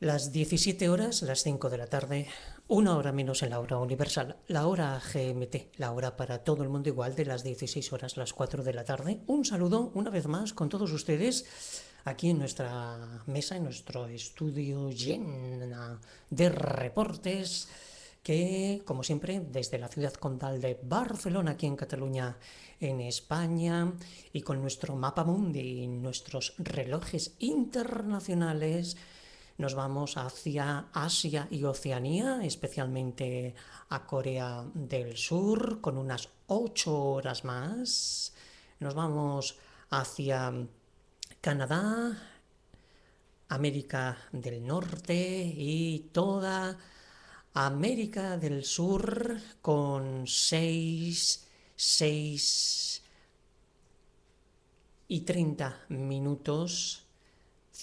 Las 17 horas, las 5 de la tarde, una hora menos en la hora universal, la hora GMT, la hora para todo el mundo igual de las 16 horas, las 4 de la tarde. Un saludo una vez más con todos ustedes aquí en nuestra mesa, en nuestro estudio llena de reportes que, como siempre, desde la ciudad condal de Barcelona, aquí en Cataluña, en España, y con nuestro mapa mundi y nuestros relojes internacionales, nos vamos hacia Asia y Oceanía, especialmente a Corea del Sur, con unas ocho horas más. Nos vamos hacia Canadá, América del Norte y toda América del Sur con seis, seis y 30 minutos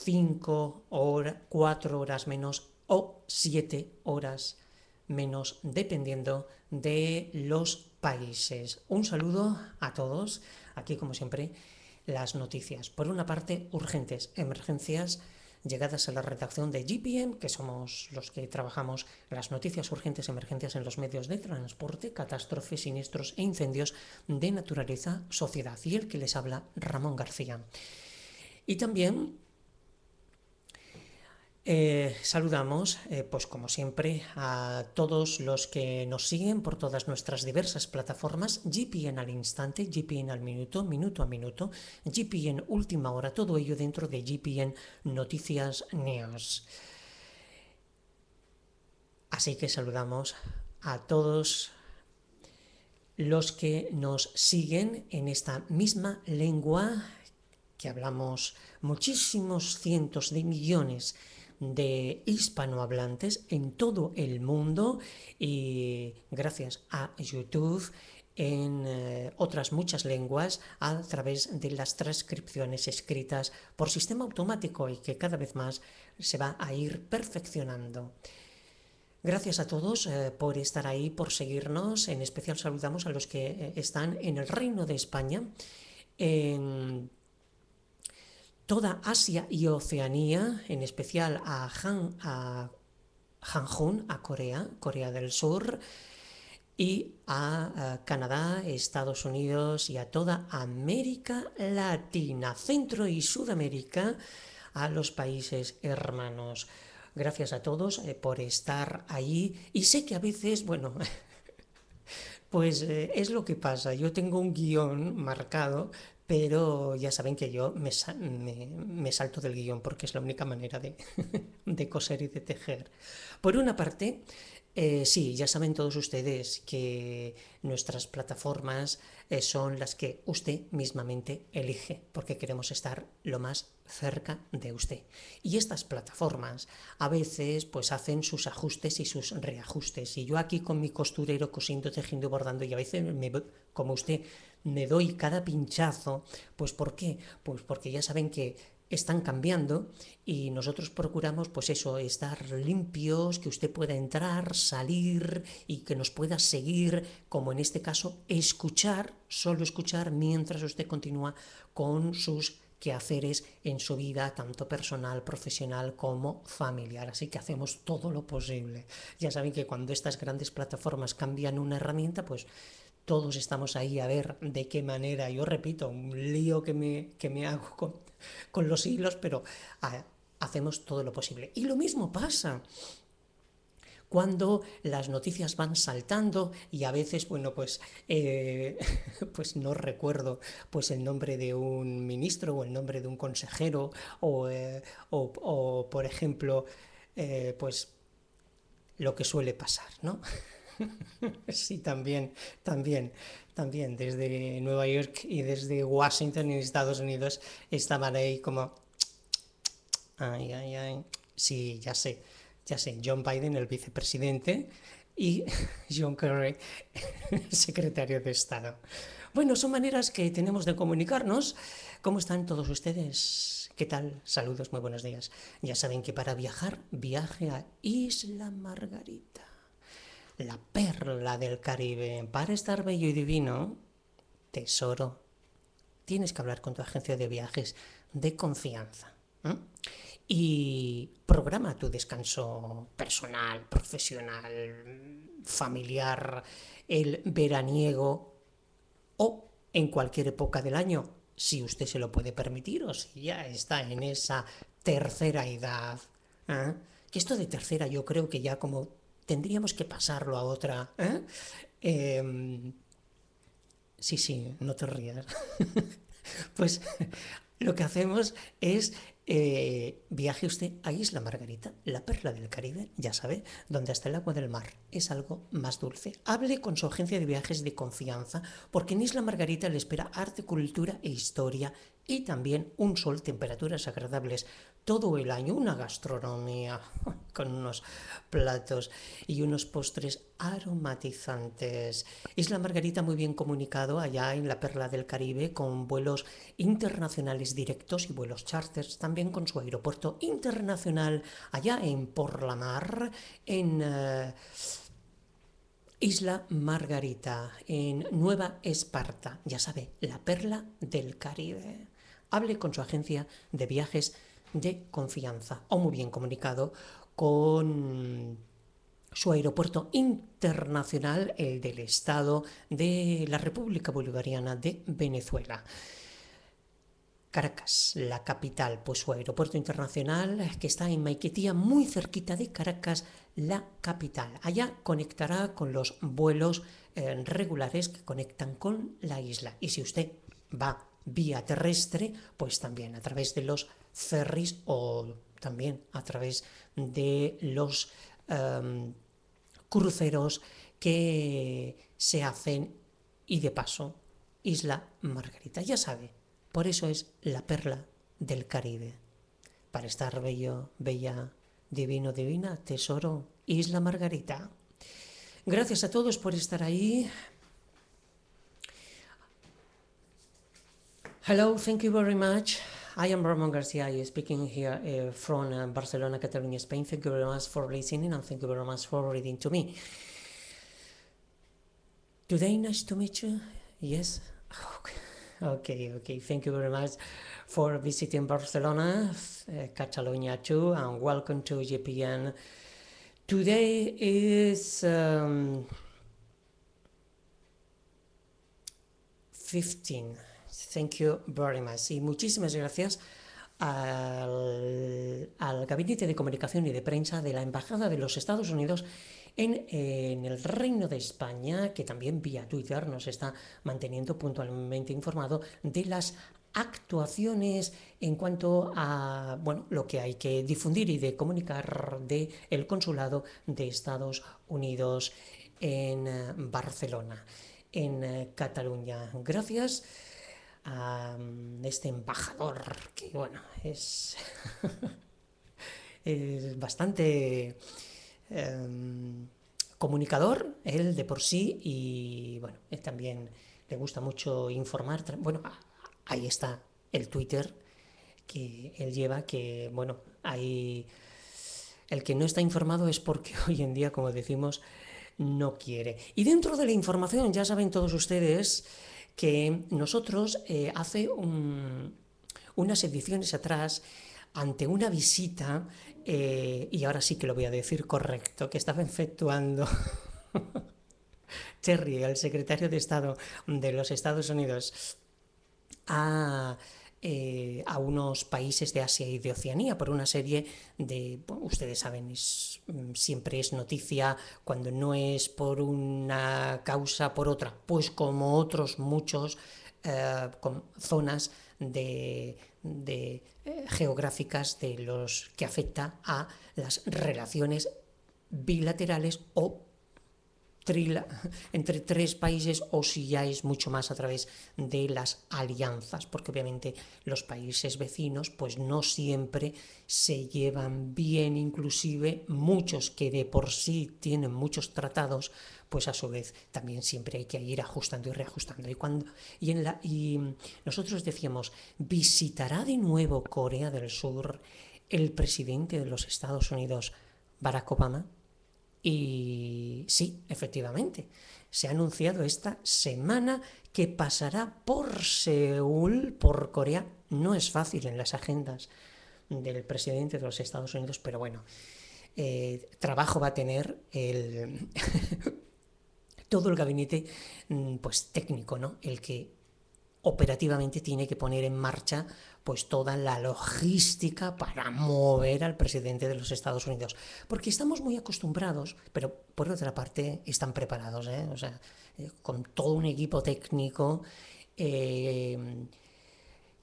5 horas, 4 horas menos o 7 horas menos, dependiendo de los países. Un saludo a todos. Aquí, como siempre, las noticias. Por una parte, urgentes, emergencias llegadas a la redacción de GPM, que somos los que trabajamos las noticias urgentes emergencias en los medios de transporte, catástrofes, siniestros e incendios de naturaleza, sociedad. Y el que les habla, Ramón García. Y también eh, saludamos, eh, pues como siempre, a todos los que nos siguen por todas nuestras diversas plataformas, GPN al instante, GPN al minuto, minuto a minuto, GPN última hora, todo ello dentro de GPN Noticias News. Así que saludamos a todos los que nos siguen en esta misma lengua que hablamos muchísimos cientos de millones de hispanohablantes en todo el mundo y gracias a YouTube en eh, otras muchas lenguas a través de las transcripciones escritas por sistema automático y que cada vez más se va a ir perfeccionando. Gracias a todos eh, por estar ahí, por seguirnos. En especial saludamos a los que eh, están en el Reino de España, en toda Asia y Oceanía, en especial a, Han, a Hanjun, a Corea, Corea del Sur, y a, eh, Canadá, Estados Unidos y a toda América Latina, Centro y Sudamérica, a los países hermanos. Gracias a todos eh, por estar ahí y sé que a veces, bueno, pues eh, es lo que pasa. Yo tengo un guión marcado pero ya saben que yo me, salto del guión porque es la única manera de, coser y de tejer. Por una parte, eh, sí, ya saben todos ustedes que nuestras plataformas eh, son las que usted mismamente elige, porque queremos estar lo más cerca de usted. Y estas plataformas a veces pues hacen sus ajustes y sus reajustes. Y yo aquí con mi costurero cosiendo, tejiendo, bordando y a veces me, como usted me doy cada pinchazo. Pues ¿por qué? Pues porque ya saben que están cambiando y nosotros procuramos pues eso, estar limpios, que usted pueda entrar, salir y que nos pueda seguir, como en este caso, escuchar, solo escuchar mientras usted continúa con sus quehaceres en su vida, tanto personal, profesional como familiar. Así que hacemos todo lo posible. Ya saben que cuando estas grandes plataformas cambian una herramienta, pues todos estamos ahí a ver de qué manera, yo repito, un lío que me, hago con, los hilos, pero hacemos todo lo posible. Y lo mismo pasa cuando las noticias van saltando y a veces, bueno, pues, eh, pues no recuerdo pues el nombre de un ministro o el nombre de un consejero o, eh, o, por ejemplo, eh, pues lo que suele pasar, ¿no? Sí, también, también, también. Desde Nueva York y desde Washington en Estados Unidos estaban ahí como... Ay, ay, ay. Sí, ya sé, ya sé. John Biden, el vicepresidente, y John Kerry, secretario de Estado. Bueno, son maneras que tenemos de comunicarnos. ¿Cómo están todos ustedes? ¿Qué tal? Saludos, muy buenos días. Ya saben que para viajar, viaje a Isla Margarita la perla del Caribe. Para estar bello y divino, tesoro, tienes que hablar con tu agencia de viajes de confianza. Y programa tu descanso personal, profesional, familiar, el veraniego o en cualquier época del año, si usted se lo puede permitir o si ya está en esa tercera edad. Que esto de tercera yo creo que ya como tendríamos que pasarlo a otra. ¿eh? Em, sí, sí, no te rías. pues lo que hacemos es eh, viaje usted a Isla Margarita, la perla del Caribe, ya sabe, donde hasta el agua del mar es algo más dulce. Hable con su agencia de viajes de confianza, porque en Isla Margarita le espera arte, cultura e historia y también un sol, temperaturas agradables todo el año una gastronomía con unos platos y unos postres aromatizantes. Isla Margarita muy bien comunicado allá en la Perla del Caribe con vuelos internacionales directos y vuelos charters, también con su aeropuerto internacional allá en la Mar en... Eh, Isla Margarita, en Nueva Esparta, ya sabe, la perla del Caribe. Hable con su agencia de viajes de confianza o muy bien comunicado con su aeropuerto internacional, el del Estado de la República Bolivariana de Venezuela. Caracas, la capital, pues su aeropuerto internacional que está en Maiquetía, muy cerquita de Caracas, la capital. Allá conectará con los vuelos eh, regulares que conectan con la isla. Y si usted va vía terrestre, pues también a través de los ferries o también a través de los em, cruceros que se hacen y de paso Isla Margarita. Ya sabe, por eso es la perla del Caribe. Para estar bello, bella, divino, divina, tesoro, Isla Margarita. Gracias a todos por estar ahí. Hello, thank you very much. I am Ramon Garcia speaking here uh, from uh, Barcelona, Catalonia, Spain. Thank you very much for listening and thank you very much for reading to me. Today, nice to meet you. Yes. Okay, okay. Thank you very much for visiting Barcelona, uh, Catalonia too, and welcome to JPN. Today is um, 15. Thank you Y muchísimas gracias al, Gabinete de Comunicación y de Prensa de la Embajada de los Estados Unidos en, en, el Reino de España, que también vía Twitter nos está manteniendo puntualmente informado de las actuaciones en cuanto a bueno, lo que hay que difundir y de comunicar de el consulado de Estados Unidos en eh, Barcelona, en eh, Cataluña. Gracias a mm, este embajador, que bueno, es, es bastante em, comunicador, él de por sí, y bueno, también le gusta mucho informar. Bueno, ahí está el Twitter que él lleva, que bueno, ahí El que no está informado es porque hoy en día, como decimos, no quiere. Y dentro de la información, ya saben todos ustedes, que nosotros eh, hace unas ediciones atrás, ante una visita, eh, y ahora sí que lo voy a decir correcto, que estaba efectuando Terry, el secretario de Estado de los Estados Unidos, a... Eh, a unos países de Asia y de Oceanía por una serie de, ustedes saben, mm, siempre es noticia cuando no es por una causa, por otra, pues como otros muchos eh, con zonas de, eh, geográficas de los que afecta a las relaciones bilaterales o trila, entre tres países o si ya es mucho más a través de las alianzas, porque obviamente los países vecinos pues no siempre se llevan bien, inclusive muchos que de por sí tienen muchos tratados, pues a su vez también siempre hay que ir ajustando y reajustando. Y, cuando, y, en la, y nosotros decíamos, ¿visitará de nuevo Corea del Sur el presidente de los Estados Unidos, Barack Obama? Y sí, efectivamente, se ha anunciado esta semana que pasará por Seúl, por Corea. No es fácil en las agendas del presidente de los Estados Unidos, pero bueno, eh, trabajo va a tener el todo el gabinete mm, pues, técnico, ¿no? El que operativamente tiene que poner en marcha pues toda la logística para mover al presidente de los Estados Unidos. Porque estamos muy acostumbrados, pero por otra parte están preparados, ¿eh? o sea, eh, con todo un equipo técnico eh,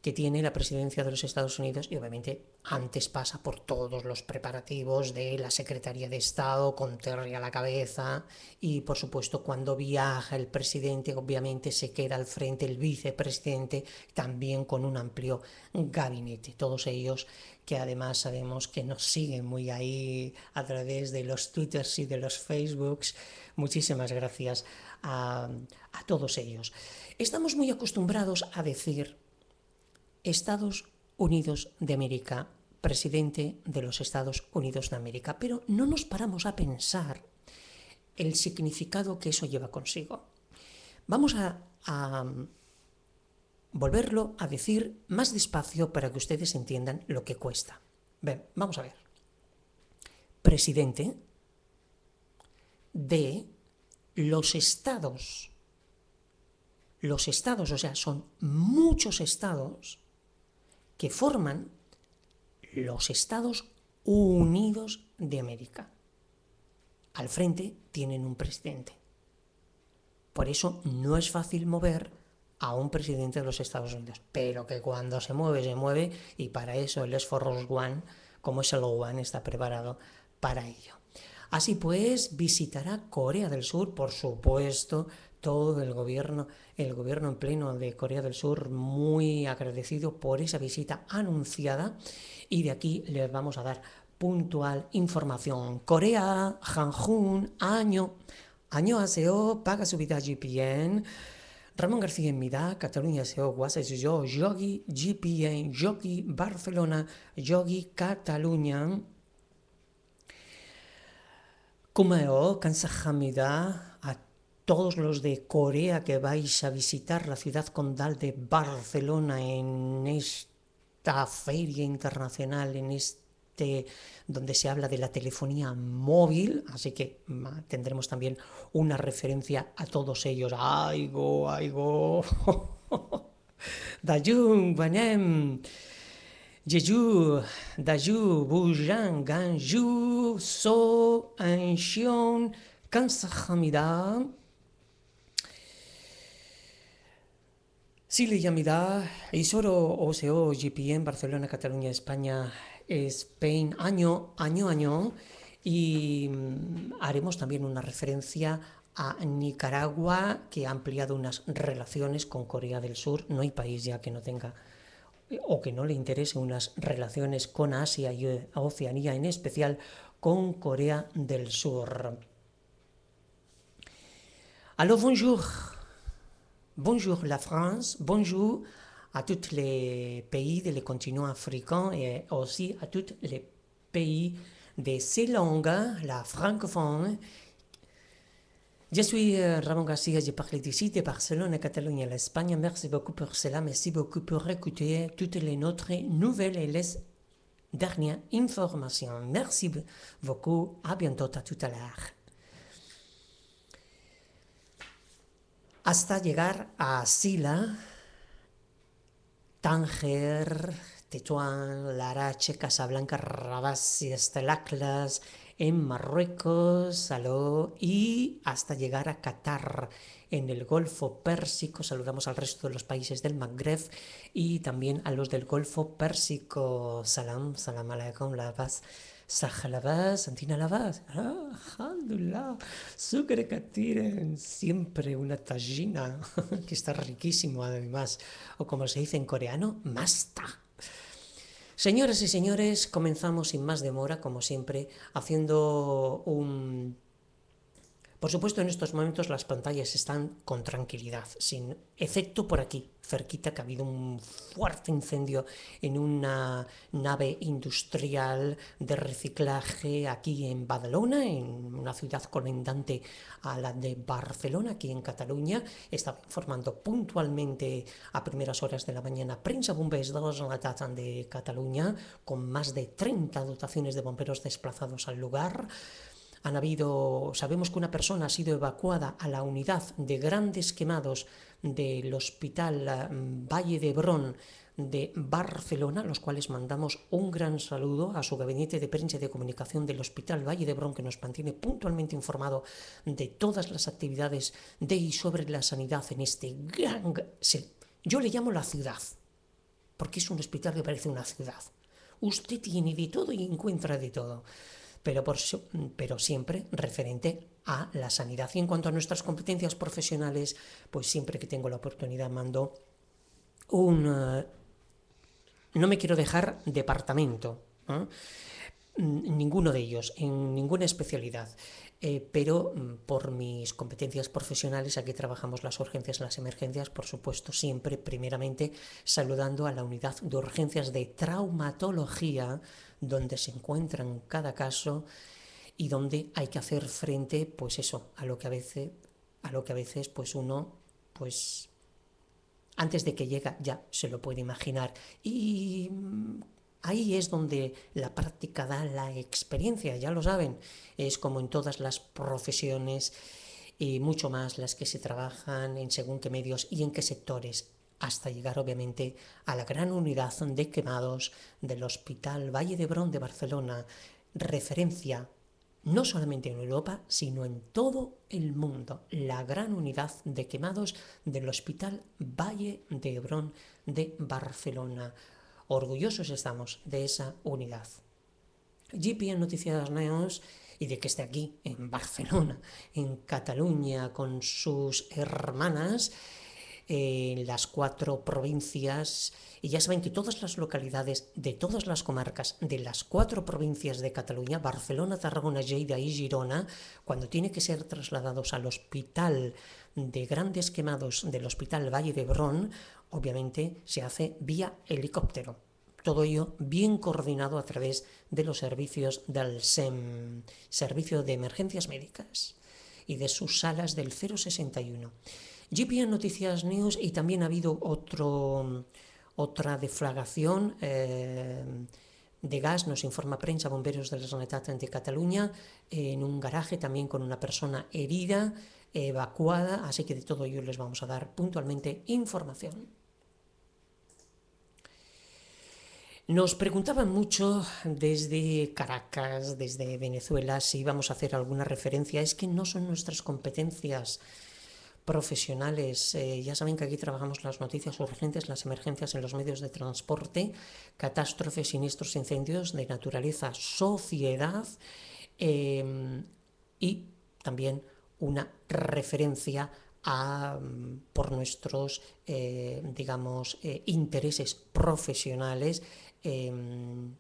que tiene la presidencia de los Estados Unidos y obviamente antes pasa por todos los preparativos de la Secretaría de Estado con Terry a la cabeza y por supuesto cuando viaja el presidente obviamente se queda al frente el vicepresidente también con un amplio gabinete. Todos ellos que además sabemos que nos siguen muy ahí a través de los twitters y de los facebooks. Muchísimas gracias a, a todos ellos. Estamos muy acostumbrados a decir Estados Unidos de América, presidente de los Estados Unidos de América. Pero no nos paramos a pensar el significado que eso lleva consigo. Vamos a, mm, volverlo a decir más despacio para que ustedes entiendan lo que cuesta. vamos a ver. Presidente de los estados. Los estados, o sea, son muchos estados que forman los Estados Unidos de América. Al frente tienen un presidente. Por eso no es fácil mover a un presidente de los Estados Unidos, pero que cuando se mueve, se mueve, y para eso el Esforros One, como es el One, está preparado para ello. Así pues, visitará Corea del Sur, por supuesto, todo el gobierno, el gobierno en pleno de Corea del Sur muy agradecido por esa visita anunciada y de aquí les vamos a dar puntual información. Corea, Hanjun, año, año aseo, paga su vida GPN. Ramón García en Midá, Cataluña ASEO, Guases Yo, Yogi, GPN, Yogi, Barcelona, Yogi, Cataluña. Kumeo, Hamida todos los de Corea que vais a visitar la ciudad condal de Barcelona en esta feria internacional, en este donde se habla de la telefonía móvil, así que tendremos también una referencia a todos ellos. Aigo, aigo. Banem. Jeju, bujang Ganju, So, Kansahamida, Sí, Silillamidad, Isoro OCO, GPN, Barcelona, Cataluña, España, Spain, año, año, año. Y mm, haremos también una referencia a Nicaragua, que ha ampliado unas relaciones con Corea del Sur. No hay país ya que no tenga eh, o que no le interese unas relaciones con Asia y eh, Oceanía, en especial con Corea del Sur. Aló, bonjour. Bonjour la France, bonjour à tous les pays du continent africain et aussi à tous les pays de ces langues, la francophone. Je suis euh, Ramon Garcia, je parle d'ici, de Barcelone, Catalogne et l'Espagne. Merci beaucoup pour cela, merci beaucoup pour écouter toutes les nouvelles et les dernières informations. Merci beaucoup, à bientôt, à tout à l'heure. hasta llegar a Sila, Tánger, Tetuán, Larache, Casablanca, Rabat y Estelaclas, en Marruecos, Saló y hasta llegar a Qatar. En el Golfo Pérsico saludamos al resto de los países del Magreb y también a los del Golfo Pérsico. Salam, salam alaikum, la paz. Sahalabás, ¡ah! Alhamdulillah, Sucre Katiren, siempre una tajina, que está riquísimo además, o como se dice en coreano, masta. Señoras y señores, comenzamos sin más demora, como siempre, haciendo un por supuesto, en estos momentos las pantallas están con tranquilidad, sin efecto por aquí, cerquita, que ha habido un fuerte incendio en una nave industrial de reciclaje aquí en Badalona, en una ciudad colindante a la de Barcelona, aquí en Cataluña. Estaba informando puntualmente a primeras horas de la mañana Prensa Bombers 2 en de Cataluña, con más de 30 dotaciones de bomberos desplazados al lugar habido, sabemos que una persona ha sido evacuada a la unidad de grandes quemados del Hospital eh, Valle de Brón de Barcelona, los cuales mandamos un gran saludo a su gabinete de prensa y de comunicación del Hospital Valle de Brón, que nos mantiene puntualmente informado de todas las actividades de y sobre la sanidad en este gran... yo le llamo la ciudad, porque es un hospital que parece una ciudad. Usted tiene de todo y encuentra de todo pero, por, pero siempre referente a la sanidad. Y en cuanto a nuestras competencias profesionales, pues siempre que tengo la oportunidad mando un... Eh, no me quiero dejar departamento, ¿eh? mm, ninguno de ellos, en ninguna especialidad. Eh, pero mm, por mis competencias profesionales, aquí trabajamos las urgencias, las emergencias, por supuesto, siempre primeramente saludando a la unidad de urgencias de traumatología donde se encuentran cada caso y donde hay que hacer frente, pues eso, a lo que a veces, a lo que a veces, pues uno, pues antes de que llega ya se lo puede imaginar. Y mm, ahí es donde la práctica da la experiencia, ya lo saben. Es como en todas las profesiones y mucho más las que se trabajan en según qué medios y en qué sectores hasta llegar obviamente a la gran unidad de quemados del Hospital Valle de Brón de Barcelona, referencia no solamente en Europa, sino en todo el mundo, la gran unidad de quemados del Hospital Valle de Hebrón de Barcelona. Orgullosos estamos de esa unidad. GPN Noticias Neos y de que esté aquí, en Barcelona, en Cataluña, con sus hermanas en las cuatro provincias y ya saben que todas las localidades de todas las comarcas de las cuatro provincias de Cataluña, Barcelona, Tarragona, Lleida y Girona, cuando tiene que ser trasladados al hospital de grandes quemados del Hospital Valle de Brón, obviamente se hace vía helicóptero. Todo ello bien coordinado a través de los servicios del SEM, Servicio de Emergencias Médicas, y de sus salas del 061. GPN Noticias News y también ha habido otra deflagración eh, de gas, nos informa prensa, bomberos de la Generalitat de Cataluña, en un garaje también con una persona herida, evacuada, así que de todo ello les vamos a dar puntualmente información. Nos preguntaban mucho desde Caracas, desde Venezuela, si íbamos a hacer alguna referencia. Es que no son nuestras competencias profesionales. Eh, ya saben que aquí trabajamos las noticias urgentes, las emergencias en los medios de transporte, catástrofes, siniestros, incendios de naturaleza, sociedad em, y también una referencia a, mm, por nuestros, eh, digamos, eh, intereses profesionales em,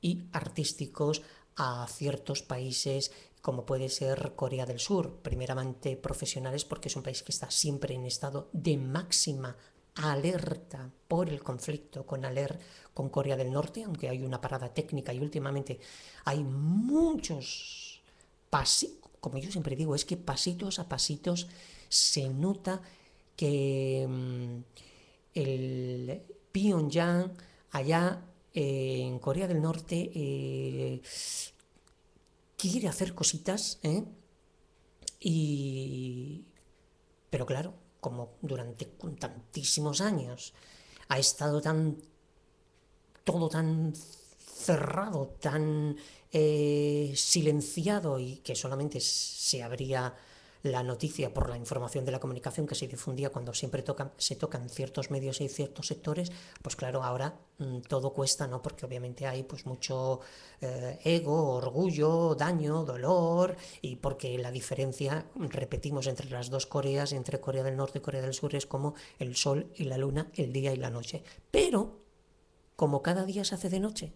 y artísticos a ciertos países como puede ser Corea del Sur, primeramente profesionales porque es un país que está siempre en estado de máxima alerta por el conflicto con Aler con Corea del Norte, aunque hay una parada técnica y últimamente hay muchos pasitos, como yo siempre digo, es que pasitos a pasitos se nota que mm, el Pyongyang allá eh, en Corea del Norte eh, quiere hacer cositas, ¿eh? Y... Pero claro, como durante tantísimos años ha estado tan... todo tan cerrado, tan eh, silenciado y que solamente se habría la noticia, por la información de la comunicación que se difundía cuando siempre se tocan ciertos medios y ciertos sectores, pues claro, ahora mm, todo cuesta, ¿no? Porque obviamente hay pues mucho eh, ego, orgullo, daño, dolor, y porque la diferencia, repetimos, entre las dos Coreas, entre Corea del Norte y Corea del Sur, es como el sol y la luna, el día y la noche. Pero, como cada día se hace de noche,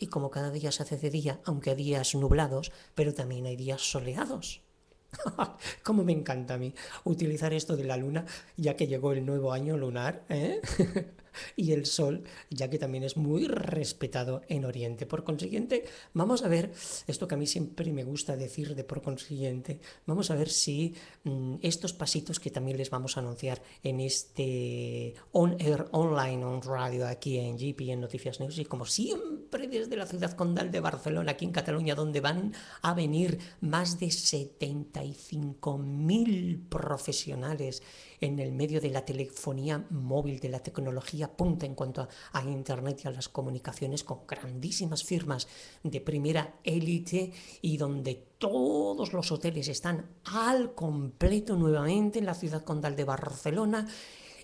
y como cada día se hace de día, aunque hay días nublados, pero también hay días soleados. Cómo me encanta a mí utilizar esto de la luna, ya que llegó el nuevo año lunar, ¿eh? y el Sol, ya que también es muy respetado en Oriente. Por consiguiente, vamos a ver esto que a mí siempre me gusta decir de por consiguiente, vamos a ver si mm, estos pasitos que también les vamos a anunciar en este On Air Online, on radio, aquí en GP, en Noticias News, y como siempre desde la ciudad condal de Barcelona, aquí en Cataluña, donde van a venir más de 75.000 profesionales en el medio de la telefonía móvil, de la tecnología punta en cuanto a, Internet y a las comunicaciones, con grandísimas firmas de primera élite y donde todos los hoteles están al completo nuevamente en la ciudad condal de Barcelona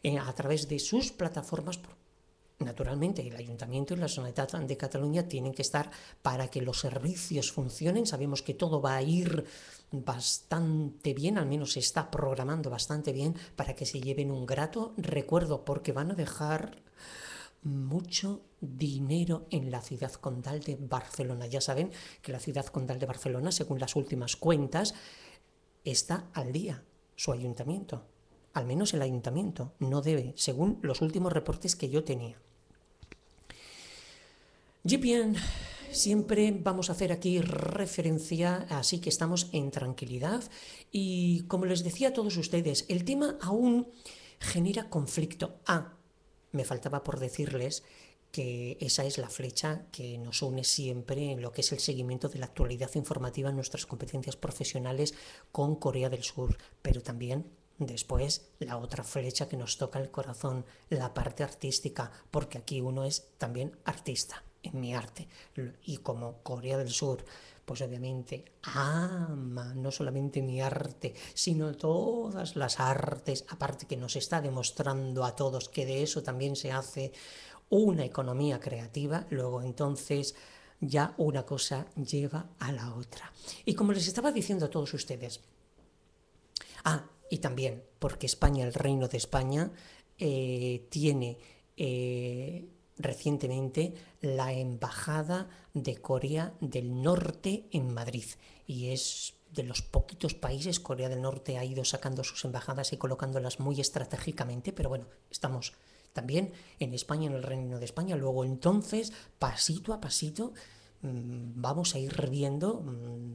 eh, a través de sus plataformas Naturalmente, el ayuntamiento y la zona de Cataluña tienen que estar para que los servicios funcionen. Sabemos que todo va a ir bastante bien, al menos se está programando bastante bien para que se lleven un grato recuerdo, porque van a dejar mucho dinero en la ciudad condal de Barcelona. Ya saben que la ciudad condal de Barcelona, según las últimas cuentas, está al día su ayuntamiento. Al menos el ayuntamiento no debe, según los últimos reportes que yo tenía. Y Siempre vamos a hacer aquí referencia, así que estamos en tranquilidad. Y como les decía a todos ustedes, el tema aún genera conflicto. Ah, me faltaba por decirles que esa es la flecha que nos une siempre en lo que es el seguimiento de la actualidad informativa en nuestras competencias profesionales con Corea del Sur, pero también después la otra flecha que nos toca el corazón, la parte artística, porque aquí uno es también artista en mi arte. Y como Corea del Sur, pues obviamente ama no solamente mi arte, sino todas las artes, aparte que nos está demostrando a todos que de eso también se hace una economía creativa, luego entonces ya una cosa lleva a la otra. Y como les estaba diciendo a todos ustedes, ah, y también porque España, el reino de España, eh, tiene... Eh, recientemente la Embajada de Corea del Norte en Madrid y es de los poquitos países, Corea del Norte ha ido sacando sus embajadas y colocándolas muy estratégicamente, pero bueno, estamos también en España, en el Reino de España, luego entonces, pasito a pasito, mm, vamos a ir viendo mm,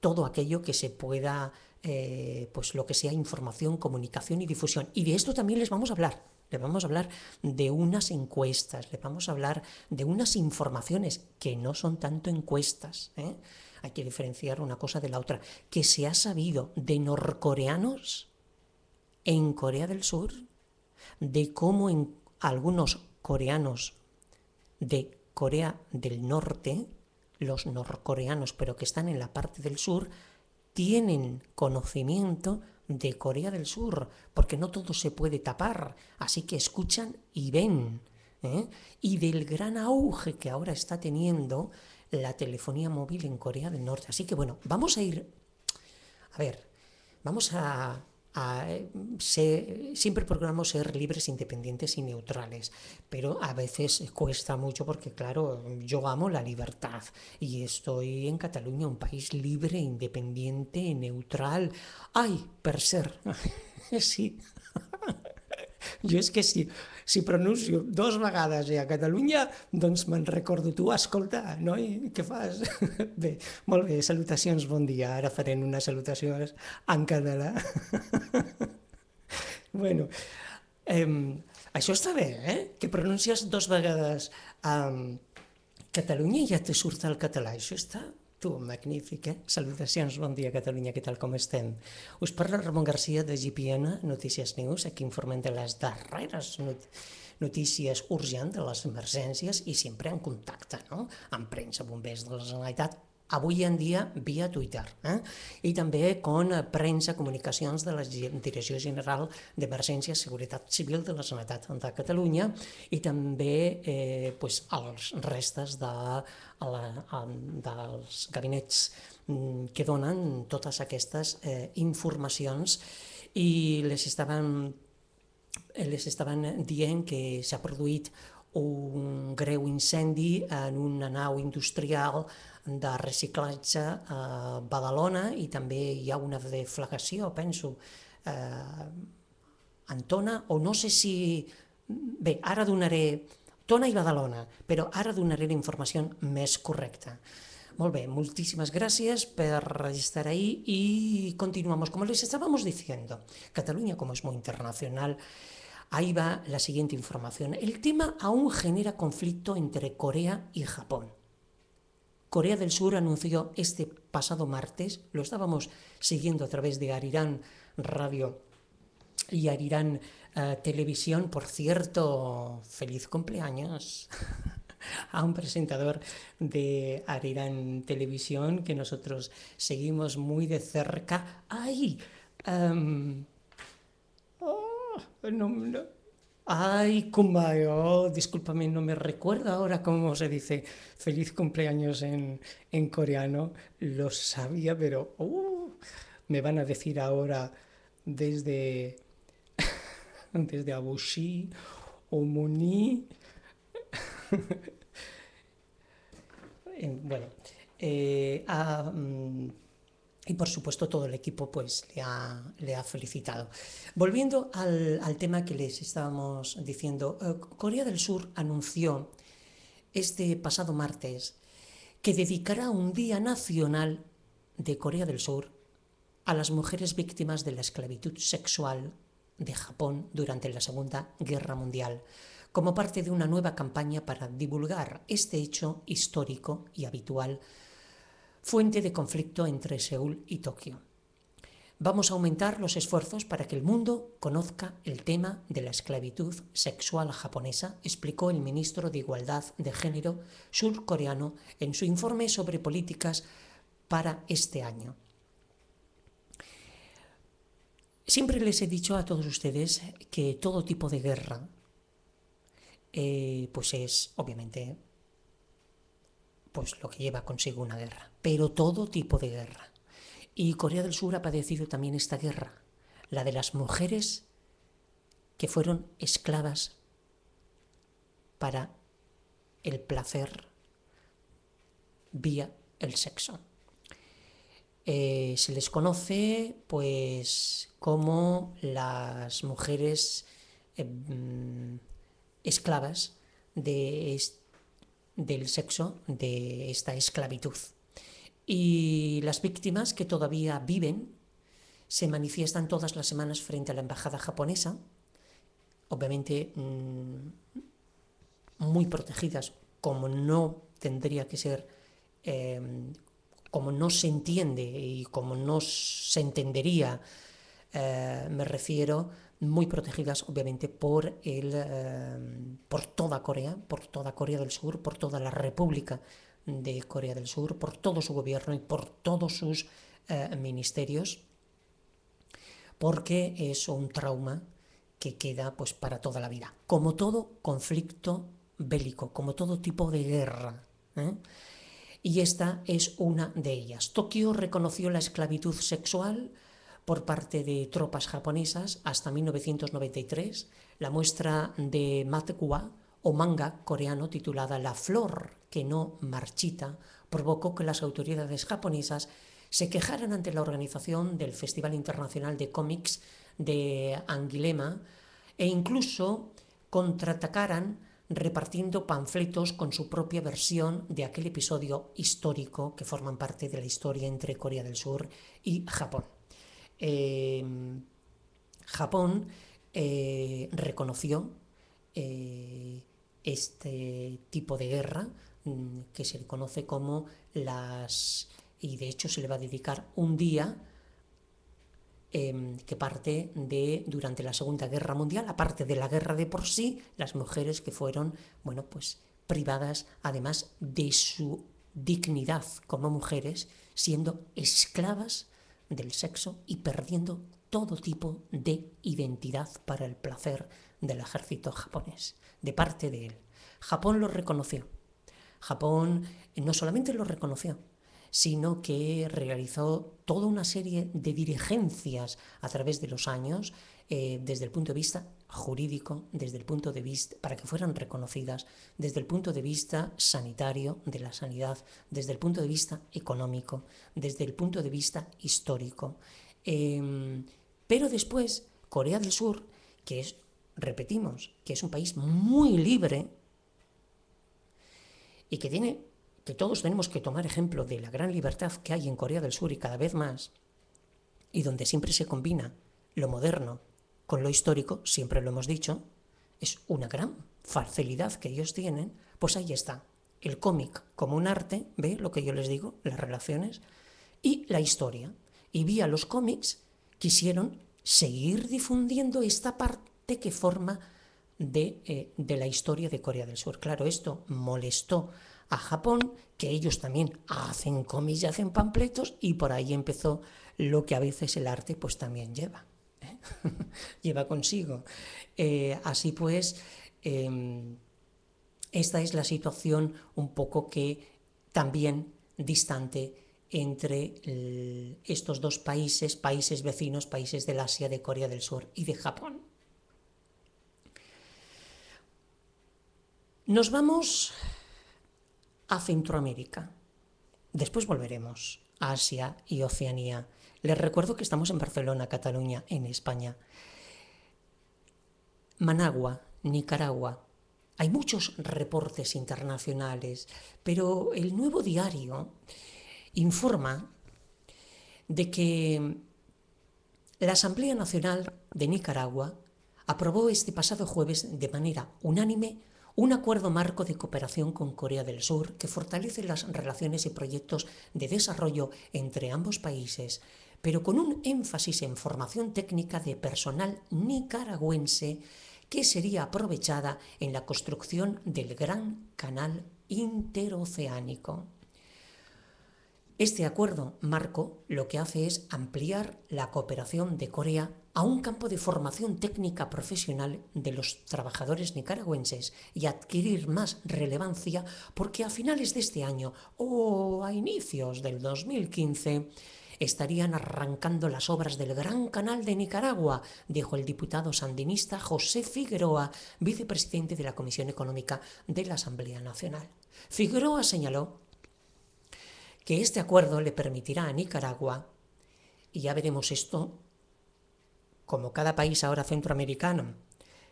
todo aquello que se pueda, eh, pues lo que sea información, comunicación y difusión. Y de esto también les vamos a hablar le vamos a hablar de unas encuestas, le vamos a hablar de unas informaciones que no son tanto encuestas. ¿eh? Hay que diferenciar una cosa de la otra. Que se ha sabido de norcoreanos en Corea del Sur, de cómo en algunos coreanos de Corea del Norte, los norcoreanos, pero que están en la parte del sur, tienen conocimiento de Corea del Sur, porque no todo se puede tapar, así que escuchan y ven. ¿eh? Y del gran auge que ahora está teniendo la telefonía móvil en Corea del Norte. Así que bueno, vamos a ir, a ver, vamos a siempre procuramos ser libres, independientes y neutrales, pero a veces cuesta mucho porque, claro, yo amo la libertad y estoy en Cataluña, un país libre, independiente, neutral. ¡Ay, per ser! sí. Jo és que si, si pronuncio dos vegades a Catalunya, doncs me'n recordo tu, escolta, noi, què fas? Bé, molt bé, salutacions, bon dia. Ara farem unes salutacions en català. bueno, eh, això està bé, eh? Que pronuncies dos vegades a Catalunya i ja te surt el català. Això està Tu, magnífic, eh? Salutacions, bon dia Catalunya, què tal com estem? Us parla Ramon Garcia de GPN, Notícies News, aquí informem de les darreres not notícies urgents de les emergències i sempre en contacte no? amb premsa, bombers de la Generalitat, avui en dia via Twitter eh? i també con premsa comunicacions de la Direcció General d'Emergència i Seguretat Civil de la Generalitat de Catalunya i també eh, pues, els restes de, a la, a, dels gabinets mm, que donen totes aquestes eh, informacions i les estaven, les estaven dient que s'ha produït un greu incendi en una nau industrial de reciclatge a Badalona i també hi ha una de flagació, penso, eh, Antona, o no sé si... Bé, ara donaré... Tona i Badalona, però ara donaré la informació més correcta. Molt bé, moltíssimes gràcies per estar ahí i continuamos. Como les estábamos diciendo, Cataluña, como es muy internacional, ahí va la siguiente información. El tema aún genera conflicto entre Corea y Japón. Corea del Sur anunció este pasado martes, lo estábamos siguiendo a través de Arirán Radio y Arirán eh, Televisión, por cierto, feliz cumpleaños a un presentador de Arirán Televisión que nosotros seguimos muy de cerca. ¡Ay! Oh, Ay, Kumayo, oh, discúlpame, no me recuerdo ahora cómo se dice feliz cumpleaños en, coreano. Lo sabía, pero uh, me van a decir ahora desde, de Abushi o Muni. bueno, eh, ah, mm, y por supuesto todo el equipo pues le ha, felicitado. Volviendo al, al, tema que les estábamos diciendo, eh, Corea del Sur anunció este pasado martes que dedicará un Día Nacional de Corea del Sur a las mujeres víctimas de la esclavitud sexual de Japón durante la Segunda Guerra Mundial, como parte de una nueva campaña para divulgar este hecho histórico y habitual fuente de conflicto entre Seúl y Tokio. Vamos a aumentar los esfuerzos para que el mundo conozca el tema de la esclavitud sexual japonesa, explicó el ministro de Igualdad de Género surcoreano en su informe sobre políticas para este año. Siempre les he dicho a todos ustedes que todo tipo de guerra, eh, pues es obviamente pues lo que lleva consigo una guerra, pero todo tipo de guerra. Y Corea del Sur ha padecido también esta guerra, la de las mujeres que fueron esclavas para el placer vía el sexo. Eh, se les conoce pues como las mujeres eh, mm, esclavas de este del sexo de esta esclavitud. Y las víctimas que todavía viven se manifiestan todas las semanas frente a la embajada japonesa, obviamente mm, muy protegidas, como no tendría que ser, em, como no se entiende y como no se entendería, eh, me refiero muy protegidas obviamente por, el, eh, toda Corea, por toda Corea del Sur, por toda la República de Corea del Sur, por todo su gobierno y por todos sus eh, ministerios, porque es un trauma que queda pues para toda la vida. Como todo conflicto bélico, como todo tipo de guerra. ¿eh? Y esta es una de ellas. Tokio reconoció la esclavitud sexual, por parte de tropas japonesas hasta 1993, la muestra de matkwa o manga coreano titulada La flor que no marchita provocó que las autoridades japonesas se quejaran ante la organización del Festival Internacional de Cómics de Anguilema e incluso contraatacaran repartiendo panfletos con su propia versión de aquel episodio histórico que forman parte de la historia entre Corea del Sur y Japón. Eh, Japón eh, reconoció eh, este tipo de guerra mm, que se le conoce como las... y de hecho se le va a dedicar un día em, que parte de durante la Segunda Guerra Mundial, aparte de la guerra de por sí, las mujeres que fueron, bueno, pues privadas además de su dignidad como mujeres, siendo esclavas del sexo y perdiendo todo tipo de identidad para el placer del ejército japonés, de parte de él. Japón lo reconoció. Japón eh, no solamente lo reconoció, sino que realizó toda una serie de dirigencias a través de los años eh, desde el punto de vista jurídico desde el punto de vista para que fueran reconocidas desde el punto de vista sanitario de la sanidad, desde el punto de vista económico, desde el punto de vista histórico. Em, pero después Corea del Sur, que es repetimos, que es un país muy libre y que tiene que todos tenemos que tomar ejemplo de la gran libertad que hay en Corea del Sur y cada vez más y donde siempre se combina lo moderno con lo histórico, siempre lo hemos dicho, es una gran facilidad que ellos tienen, pues ahí está. El cómic como un arte, ve lo que yo les digo, las relaciones y la historia. Y vía los cómics quisieron seguir difundiendo esta parte que forma de, eh, la historia de Corea del Sur. Claro, esto molestó a Japón, que ellos también hacen cómics y hacen pampletos, y por ahí empezó lo que a veces el arte pues también lleva. ¿eh? lleva consigo. Eh, así pues, em, esta es la situación un poco que también distante entre estos dos países, países vecinos, países del Asia, de Corea del Sur y de Japón. Nos vamos a Centroamérica. Después volveremos a Asia y Oceanía. Les recuerdo que estamos en Barcelona, Cataluña, en España. Managua, Nicaragua. Hay muchos reportes internacionales, pero el nuevo diario informa de que la Asamblea Nacional de Nicaragua aprobó este pasado jueves de manera unánime un acuerdo marco de cooperación con Corea del Sur que fortalece las relaciones y proyectos de desarrollo entre ambos países pero con un énfasis en formación técnica de personal nicaragüense que sería aprovechada en la construcción del gran canal interoceánico. Este acuerdo marco lo que hace es ampliar la cooperación de Corea a un campo de formación técnica profesional de los trabajadores nicaragüenses y adquirir más relevancia porque a finales de este año o a inicios del 2015 estarían arrancando las obras del Gran Canal de Nicaragua, dijo el diputado sandinista José Figueroa, vicepresidente de la Comisión Económica de la Asamblea Nacional. Figueroa señaló que este acuerdo le permitirá a Nicaragua, y ya veremos esto, como cada país ahora centroamericano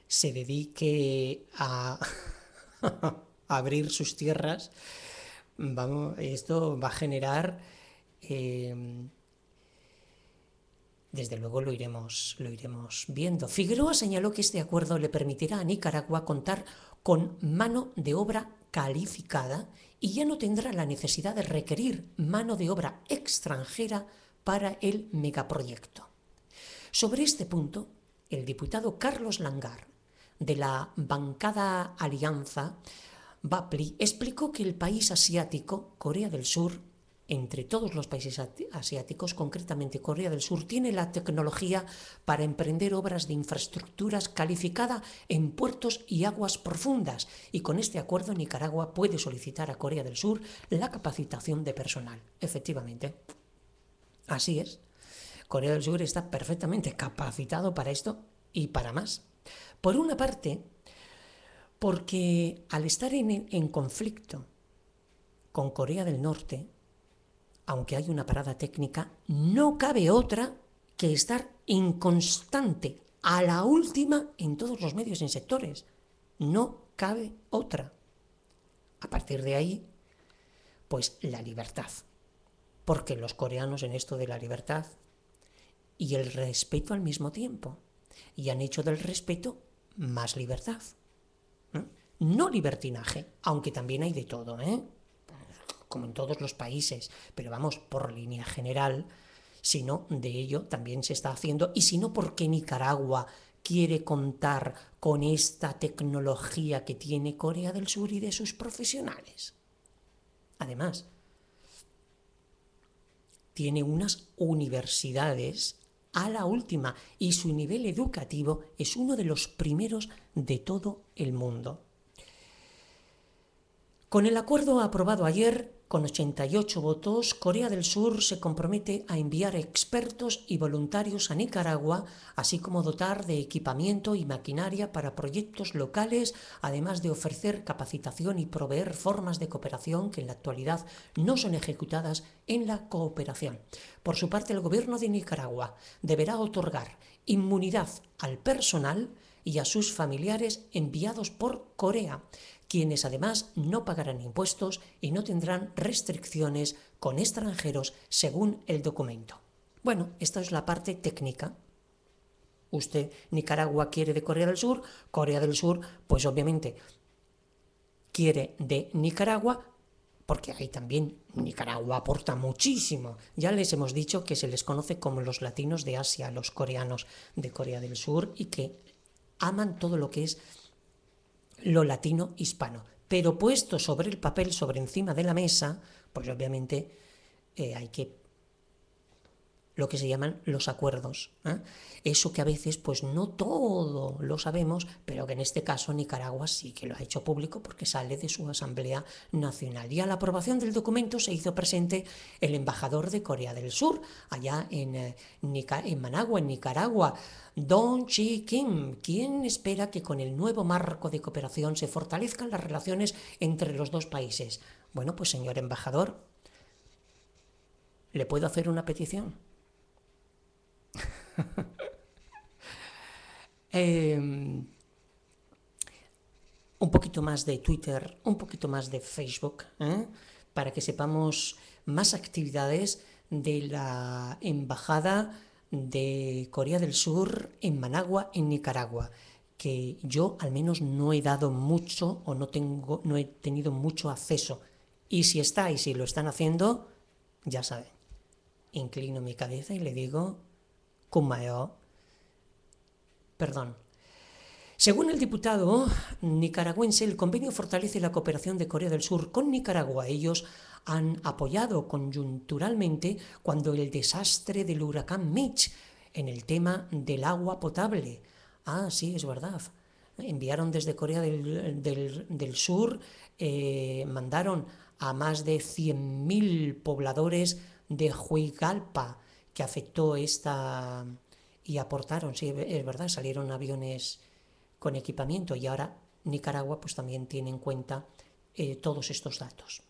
se dedique a abrir sus tierras, vamos, esto va a generar eh, desde luego lo iremos, lo iremos viendo. Figueroa señaló que este acuerdo le permitirá a Nicaragua contar con mano de obra calificada y ya no tendrá la necesidad de requerir mano de obra extranjera para el megaproyecto. Sobre este punto, el diputado Carlos Langar, de la bancada Alianza, BAPLI, explicó que el país asiático, Corea del Sur, entre todos los países asiáticos, concretamente Corea del Sur, tiene la tecnología para emprender obras de infraestructuras calificada en puertos y aguas profundas, y con este acuerdo Nicaragua puede solicitar a Corea del Sur la capacitación de personal. Efectivamente, así es. Corea del Sur está perfectamente capacitado para esto y para más. Por una parte, porque al estar en, en conflicto con Corea del Norte, aunque hay una parada técnica, no cabe otra que estar inconstante, a la última en todos los medios y en sectores. No cabe otra. A partir de ahí, pues la libertad. Porque los coreanos en esto de la libertad y el respeto al mismo tiempo. Y han hecho del respeto más libertad. ¿eh? No libertinaje, aunque también hay de todo, ¿eh? como en todos los países, pero vamos, por línea general, sino de ello también se está haciendo, y sino porque Nicaragua quiere contar con esta tecnología que tiene Corea del Sur y de sus profesionales. Además, tiene unas universidades a la última y su nivel educativo es uno de los primeros de todo el mundo. Con el acuerdo aprobado ayer, con 88 votos, Corea del Sur se compromete a enviar expertos y voluntarios a Nicaragua, así como dotar de equipamiento y maquinaria para proyectos locales, además de ofrecer capacitación y proveer formas de cooperación que en la actualidad no son ejecutadas en la cooperación. Por su parte, el Gobierno de Nicaragua deberá otorgar inmunidad al personal y a sus familiares enviados por Corea quienes además no pagarán impuestos y no tendrán restricciones con extranjeros según el documento. Bueno, esta es la parte técnica. Usted, Nicaragua quiere de Corea del Sur, Corea del Sur, pues obviamente quiere de Nicaragua, porque ahí también Nicaragua aporta muchísimo. Ya les hemos dicho que se les conoce como los latinos de Asia, los coreanos de Corea del Sur, y que aman todo lo que es lo latino-hispano. Pero puesto sobre el papel, sobre encima de la mesa, pues obviamente eh, hay que lo que se llaman los acuerdos. ¿eh? Eso que a veces, pues no todo lo sabemos, pero que en este caso Nicaragua sí que lo ha hecho público porque sale de su Asamblea Nacional. Y a la aprobación del documento se hizo presente el embajador de Corea del Sur, allá en, eh, en Managua, en Nicaragua, Don Chi Kim, quien espera que con el nuevo marco de cooperación se fortalezcan las relaciones entre los dos países. Bueno, pues señor embajador, ¿le puedo hacer una petición? Em, un poquito más de Twitter, un poquito más de Facebook, ¿eh? para que sepamos más actividades de la Embajada de Corea del Sur en Managua, en Nicaragua, que yo al menos no he dado mucho o no, tengo, no he tenido mucho acceso. Y si está y si lo están haciendo, ya saben. Inclino mi cabeza y le digo con Perdón. Según el diputado nicaragüense, el convenio fortalece la cooperación de Corea del Sur con Nicaragua. Ellos han apoyado conjunturalmente cuando el desastre del huracán Mitch en el tema del agua potable. Ah, sí, es verdad. Enviaron desde Corea del, Sur, eh, mandaron a más de 100.000 pobladores de Huigalpa que afectó esta y aportaron, sí, es verdad, salieron aviones con equipamiento y ahora Nicaragua pues también tiene en cuenta eh, todos estos datos.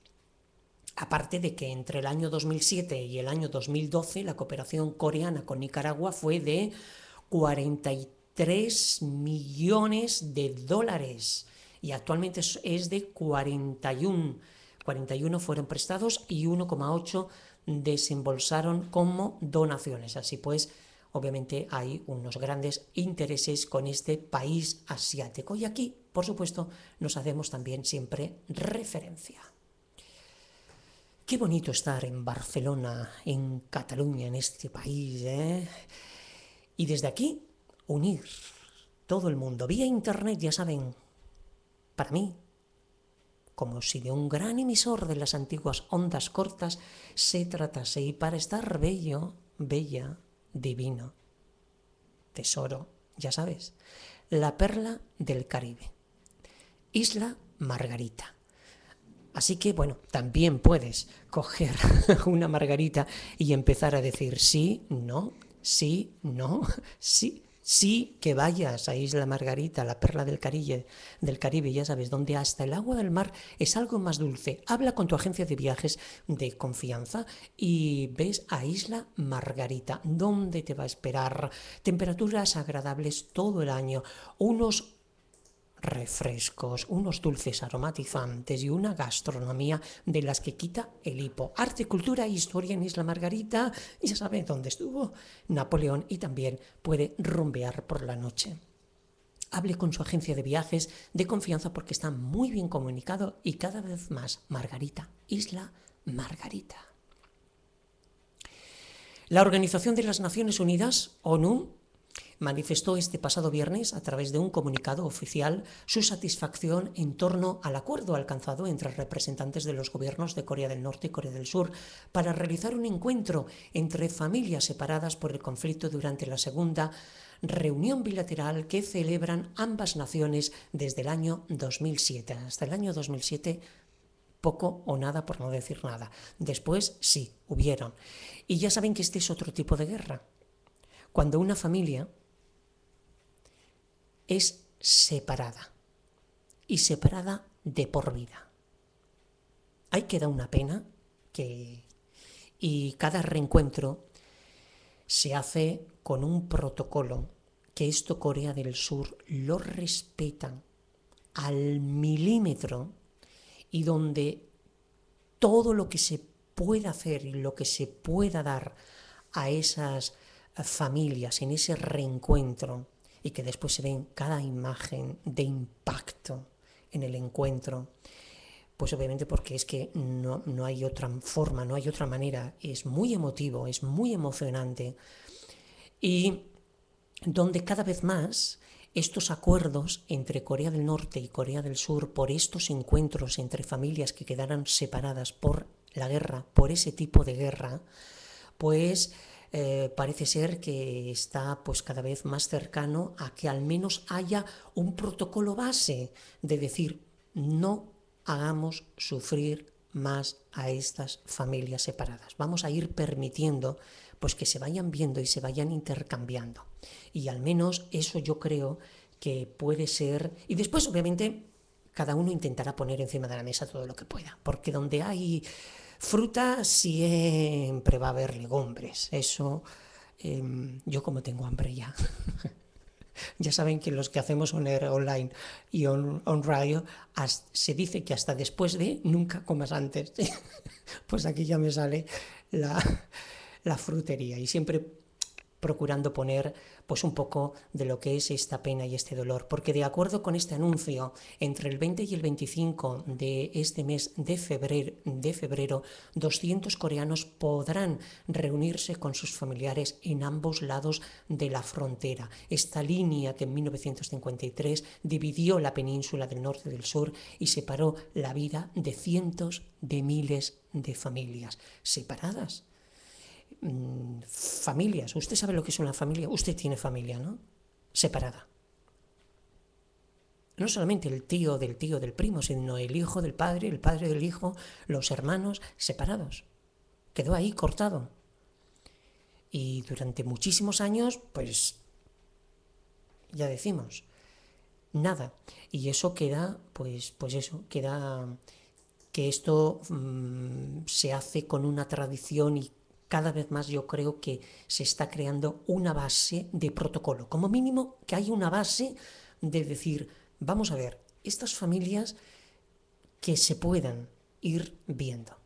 Aparte de que entre el año 2007 y el año 2012 la cooperación coreana con Nicaragua fue de 43 millones de dólares y actualmente es de 41. 41 fueron prestados y 1,8 desembolsaron como donaciones. Así pues, obviamente hay unos grandes intereses con este país asiático y aquí, por supuesto, nos hacemos también siempre referencia. Qué bonito estar en Barcelona, en Cataluña, en este país, ¿eh? Y desde aquí, unir todo el mundo vía Internet, ya saben, para mí, como si de un gran emisor de las antiguas ondas cortas se tratase, y para estar bello, bella, divino. Tesoro, ya sabes, la perla del Caribe. Isla Margarita. Así que bueno, también puedes coger una margarita y empezar a decir sí, no, sí, no, sí, Sí que vayas a Isla Margarita, la perla del Caribe, ya sabes, donde hasta el agua del mar es algo más dulce. Habla con tu agencia de viajes de confianza y ves a Isla Margarita, donde te va a esperar temperaturas agradables todo el año, unos refrescos, unos dulces aromatizantes y una gastronomía de las que quita el hipo. Arte, cultura e historia en Isla Margarita, ya sabe dónde estuvo Napoleón y también puede rumbear por la noche hable con su agencia de viajes de confianza porque está muy bien comunicado y cada vez más Margarita, Isla Margarita. La Organización de las Naciones Unidas, ONU, manifestó este pasado viernes, a través de un comunicado oficial, su satisfacción en torno al acuerdo alcanzado entre representantes de los gobiernos de Corea del Norte y Corea del Sur para realizar un encuentro entre familias separadas por el conflicto durante la segunda reunión bilateral que celebran ambas naciones desde el año 2007. Hasta el año 2007 poco o nada, por no decir nada. Después sí, hubieron. Y ya saben que este es otro tipo de guerra. Cuando una familia es separada y separada de por vida. Ahí queda una pena que... Y cada reencuentro se hace con un protocolo que esto Corea del Sur lo respetan al milímetro y donde todo lo que se pueda hacer y lo que se pueda dar a esas familias en ese reencuentro y que después se ve en cada imagen de impacto en el encuentro. Pues obviamente porque es que no, no hay otra forma, no hay otra manera. Es muy emotivo, es muy emocionante. Y donde cada vez más estos acuerdos entre Corea del Norte y Corea del Sur por estos encuentros entre familias que quedaran separadas por la guerra, por ese tipo de guerra, pues eh, parece ser que está pues cada vez más cercano a que al menos haya un protocolo base de decir no hagamos sufrir más a estas familias separadas. Vamos a ir permitiendo pues que se vayan viendo y se vayan intercambiando. Y al menos eso yo creo que puede ser y después obviamente cada uno intentará poner encima de la mesa todo lo que pueda, porque donde hay Fruta siempre va a haber legumbres, eso em, yo como tengo hambre ya. ya saben que los que hacemos on air, online y on, radio se dice que hasta después de nunca comas antes. pues aquí ya me sale la frutería y siempre procurando poner pues un poco de lo que es esta pena y este dolor, porque de acuerdo con este anuncio, entre el 20 y el 25 de este mes de febrero, de febrero 200 coreanos podrán reunirse con sus familiares en ambos lados de la frontera. Esta línea que en 1953 dividió la península del norte y del sur y separó la vida de cientos de miles de familias separadas Mm, familias. Usted sabe lo que es una familia. Usted tiene familia, ¿no? Separada. No solamente el tío del tío del primo, sino el hijo del padre, el padre del hijo, los hermanos separados. Quedó ahí cortado. Y durante muchísimos años, pues, ya decimos, nada. Y eso queda, pues, pues eso, queda que esto mm, se hace con una tradición y cada vez más yo creo que se está creando una base de protocolo. Como mínimo que hay una base de decir, vamos a ver, estas familias que se puedan ir viendo.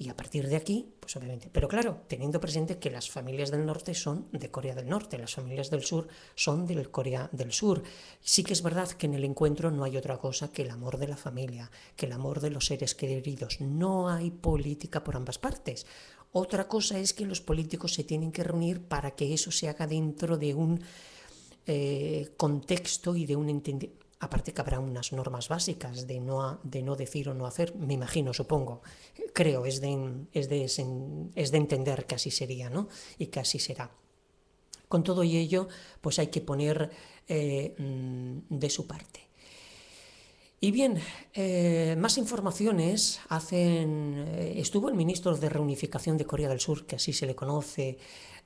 Y a partir de aquí, pues obviamente. Pero claro, teniendo presente que las familias del norte son de Corea del Norte, las familias del sur son de Corea del Sur. Sí que es verdad que en el encuentro no hay otra cosa que el amor de la familia, que el amor de los seres queridos. No hay política por ambas partes. Otra cosa es que los políticos se tienen que reunir para que eso se haga dentro de un eh, contexto y de un entendimiento. Aparte que habrá unas normas básicas de no, de no decir o no hacer, me imagino, supongo. Creo, es de, es de, entender que así sería, ¿no? Y que así será. Con todo y ello, pues hay que poner eh, mm, de su parte. Y bien, eh, más informaciones hacen. Eh, estuvo el ministro de Reunificación de Corea del Sur, que así se le conoce,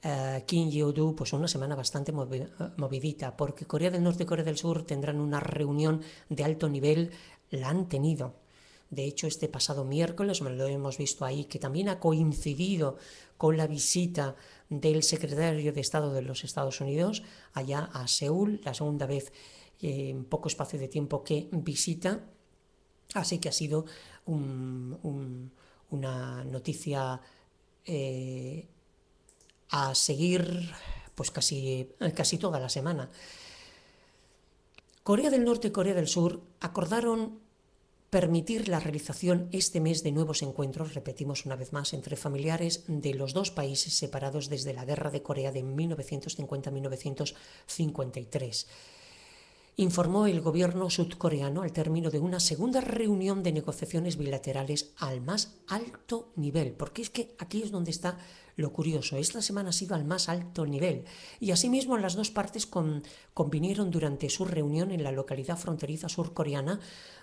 eh, Kim Jong-un, pues una semana bastante movidita, porque Corea del Norte y Corea del Sur tendrán una reunión de alto nivel, la han tenido. De hecho, este pasado miércoles, lo hemos visto ahí, que también ha coincidido con la visita del secretario de Estado de los Estados Unidos allá a Seúl, la segunda vez en poco espacio de tiempo que visita. Así que ha sido una noticia eh, a seguir pues casi, casi toda la semana. Corea del Norte y Corea del Sur acordaron permitir la realización este mes de nuevos encuentros, repetimos una vez más, entre familiares de los dos países separados desde la Guerra de Corea de 1950-1953 informó el gobierno sudcoreano al término de una segunda reunión de negociaciones bilaterales al más alto nivel, porque es que aquí es donde está lo curioso, esta semana ha sido al más alto nivel y asimismo las dos partes convinieron durante su reunión en la localidad fronteriza surcoreana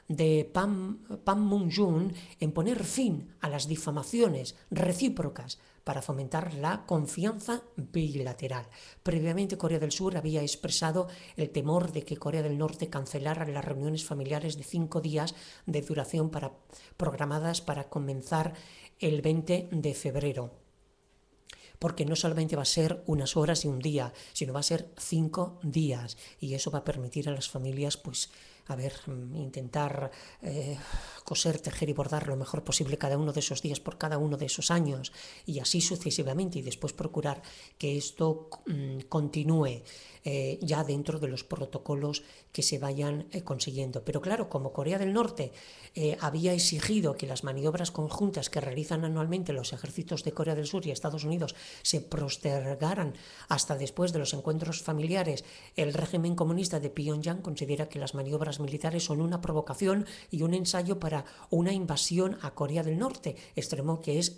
de Panmunjom en poner fin a las difamaciones recíprocas para fomentar la confianza bilateral. Previamente Corea del Sur había expresado el temor de que Corea del Norte cancelara las reuniones familiares de cinco días de duración programadas para comenzar el 20 de febrero porque no solamente va a ser unas horas y un día, sino va a ser cinco días y eso va a permitir a las familias pues a ver, intentar eh, coser, tejer y bordar lo mejor posible cada uno de esos días por cada uno de esos años y así sucesivamente y después procurar que esto mm, continúe eh, ya dentro de los protocolos que se vayan eh, consiguiendo. Pero claro, como Corea del Norte había exigido que las maniobras conjuntas que realizan anualmente los ejércitos de Corea del Sur y Estados Unidos se postergaran hasta después de los encuentros familiares, el régimen comunista de Pyongyang considera que las maniobras militares son una provocación y un ensayo para una invasión a Corea del Norte, extremo que es,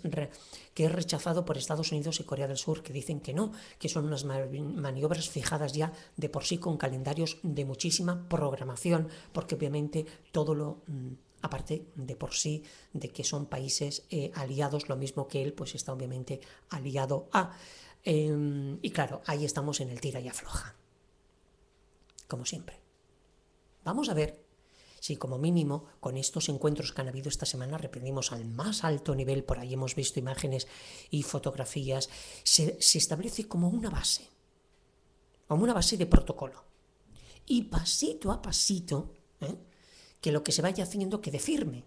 que es rechazado por Estados Unidos y Corea del Sur, que dicen que no, que son unas maniobras fijadas ya de por sí con calendarios de muchísima programación, porque obviamente todo lo... Mm, aparte de por sí, de que son países eh, aliados, lo mismo que él, pues está obviamente aliado a. Em, y claro, ahí estamos en el tira y afloja, como siempre. Vamos a ver si como mínimo con estos encuentros que han habido esta semana reprendimos al más alto nivel, por ahí hemos visto imágenes y fotografías, se, establece como una base, como una base de protocolo. Y pasito a pasito, ¿eh? que lo que se vaya haciendo quede firme,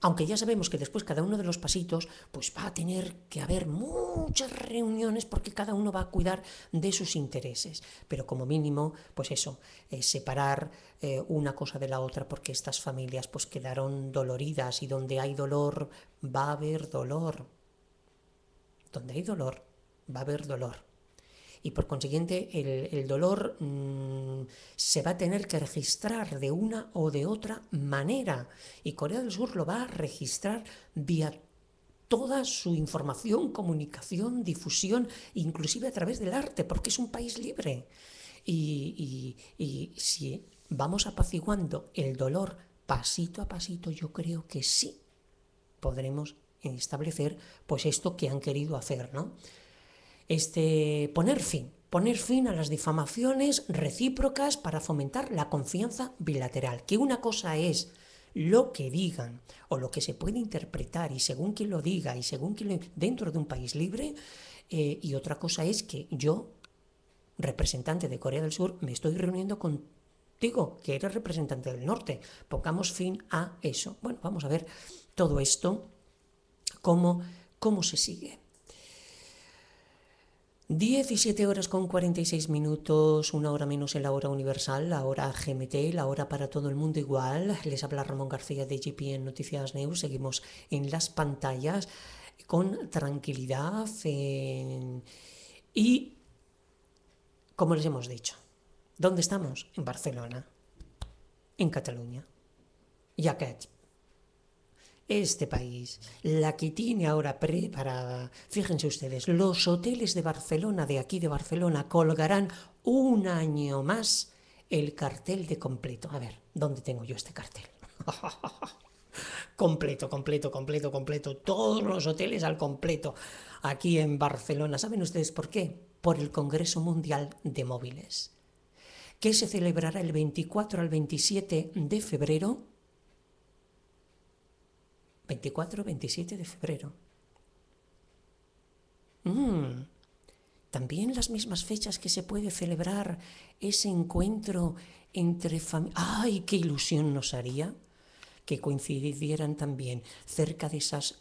aunque ya sabemos que después cada uno de los pasitos, pues va a tener que haber muchas reuniones porque cada uno va a cuidar de sus intereses. Pero como mínimo, pues eso, eh, separar eh, una cosa de la otra porque estas familias pues quedaron doloridas y donde hay dolor va a haber dolor. Donde hay dolor va a haber dolor y por consiguiente el, dolor mm, se va a tener que registrar de una o de otra manera y Corea del Sur lo va a registrar vía toda su información, comunicación, difusión, inclusive a través del arte, porque es un país libre. Y, y si vamos apaciguando el dolor pasito a pasito, yo creo que sí podremos establecer pues esto que han querido hacer, ¿no? este, poner fin, poner fin a las difamaciones recíprocas para fomentar la confianza bilateral, que una cosa es lo que digan o lo que se puede interpretar y según quien lo diga y según quien lo, dentro de un país libre eh, y otra cosa es que yo representante de Corea del Sur me estoy reuniendo contigo que eres representante del norte pongamos fin a eso bueno vamos a ver todo esto cómo cómo se sigue 17 horas con 46 minutos, una hora menos en la hora universal, la hora GMT, la hora para todo el mundo igual. Les habla Ramón García de GPN Noticias News. Seguimos en las pantallas con tranquilidad y, como les hemos dicho, ¿dónde estamos? En Barcelona, en Cataluña. ya que este país, la que tiene ahora preparada, fíjense ustedes, los hoteles de Barcelona, de aquí de Barcelona, colgarán un año más el cartel de completo. A ver, ¿dónde tengo yo este cartel? completo, completo, completo, completo. Todos los hoteles al completo aquí en Barcelona. ¿Saben ustedes por qué? Por el Congreso Mundial de Móviles, que se celebrará el 24 al 27 de febrero 24-27 de febrero. Mm. También las mismas fechas que se puede celebrar ese encuentro entre familias. ¡Ay, qué ilusión nos haría! Que coincidieran también cerca de esas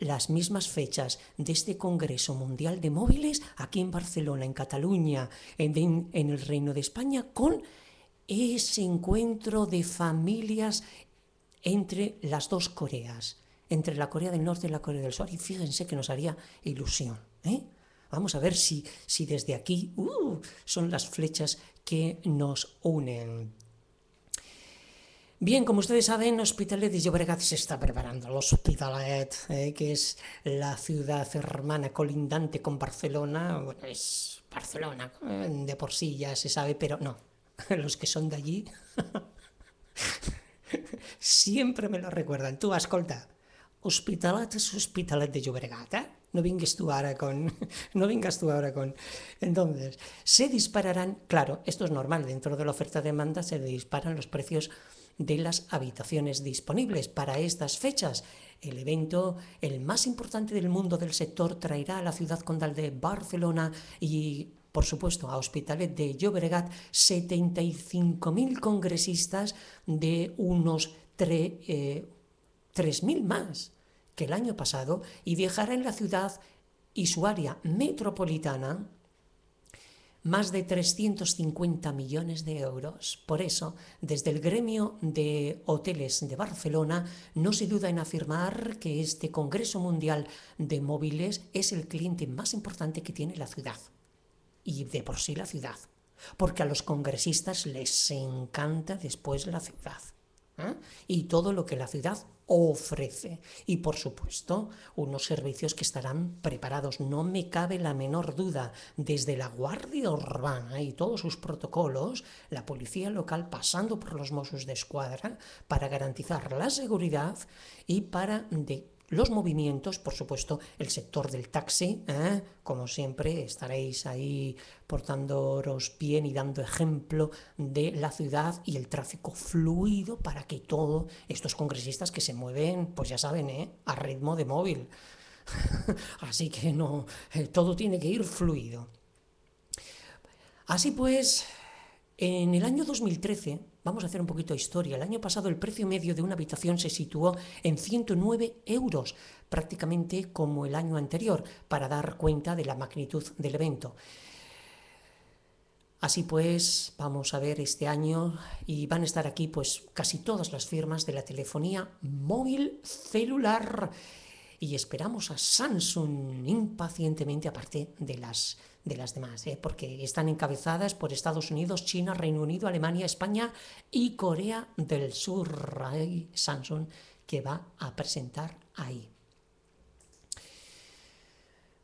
las mismas fechas de este Congreso Mundial de Móviles aquí en Barcelona, en Cataluña, en, en, el Reino de España, con ese encuentro de familias entre las dos Coreas, entre la Corea del Norte y la Corea del Sur. Y fíjense que nos haría ilusión. ¿eh? Vamos a ver si, si desde aquí uh, son las flechas que nos unen. Bien, como ustedes saben, Hospitalet de Llobregat se está preparando. Los Hospitalet, ¿eh? que es la ciudad hermana colindante con Barcelona, bueno, es Barcelona, ¿eh? de por sí ya se sabe, pero no, los que son de allí siempre me lo recuerdan. tú, ascolta, Hospitalat es de Llobregat, eh? No vingues tú ahora con... No vengas tú ahora con... Entonces, se dispararán... Claro, esto es normal. Dentro de la oferta-demanda se disparan los precios de las habitaciones disponibles para estas fechas. El evento, el más importante del mundo del sector, traerá a la ciudad condal de Barcelona y por supuesto, a hospitales de Llobregat, 75.000 congresistas de unos 3.000 eh, más que el año pasado y viajar en la ciudad y su área metropolitana más de 350 millones de euros. Por eso, desde el gremio de hoteles de Barcelona, no se duda en afirmar que este Congreso Mundial de Móviles es el cliente más importante que tiene la ciudad y de por sí la ciudad, porque a los congresistas les encanta después la ciudad ¿eh? y todo lo que la ciudad ofrece y por supuesto unos servicios que estarán preparados, no me cabe la menor duda, desde la Guardia Urbana y todos sus protocolos, la policía local pasando por los Mossos de Escuadra para garantizar la seguridad y para de los movimientos, por supuesto, el sector del taxi, ¿eh? como siempre, estaréis ahí portándoos bien y dando ejemplo de la ciudad y el tráfico fluido para que todos estos congresistas que se mueven, pues ya saben, ¿eh? a ritmo de móvil. Así que no, eh, todo tiene que ir fluido. Así pues, en el año 2013, Vamos a hacer un poquito de historia. El año pasado el precio medio de una habitación se situó en 109 euros, prácticamente como el año anterior, para dar cuenta de la magnitud del evento. Así pues, vamos a ver este año y van a estar aquí pues casi todas las firmas de la telefonía móvil celular y esperamos a Samsung impacientemente aparte de las de las demás, ¿eh? porque están encabezadas por Estados Unidos, China, Reino Unido, Alemania, España y Corea del Sur. Samsung que va a presentar ahí.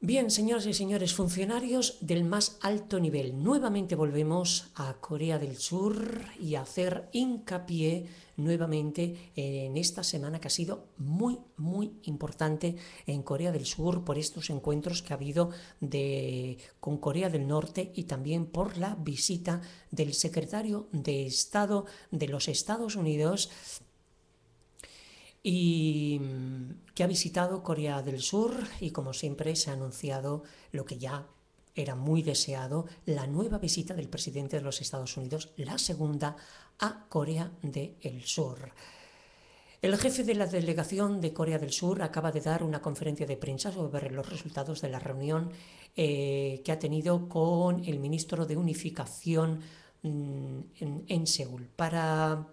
Bien, señoras y señores, funcionarios del más alto nivel, nuevamente volvemos a Corea del Sur y a hacer hincapié nuevamente en esta semana que ha sido muy, muy importante en Corea del Sur por estos encuentros que ha habido de, con Corea del Norte y también por la visita del secretario de Estado de los Estados Unidos y mm, que ha visitado Corea del Sur y como siempre se ha anunciado lo que ya era muy deseado, la nueva visita del presidente de los Estados Unidos, la segunda, a Corea del Sur. El jefe de la delegación de Corea del Sur acaba de dar una conferencia de prensa sobre los resultados de la reunión eh, que ha tenido con el ministro de Unificación mm, en, en Seúl para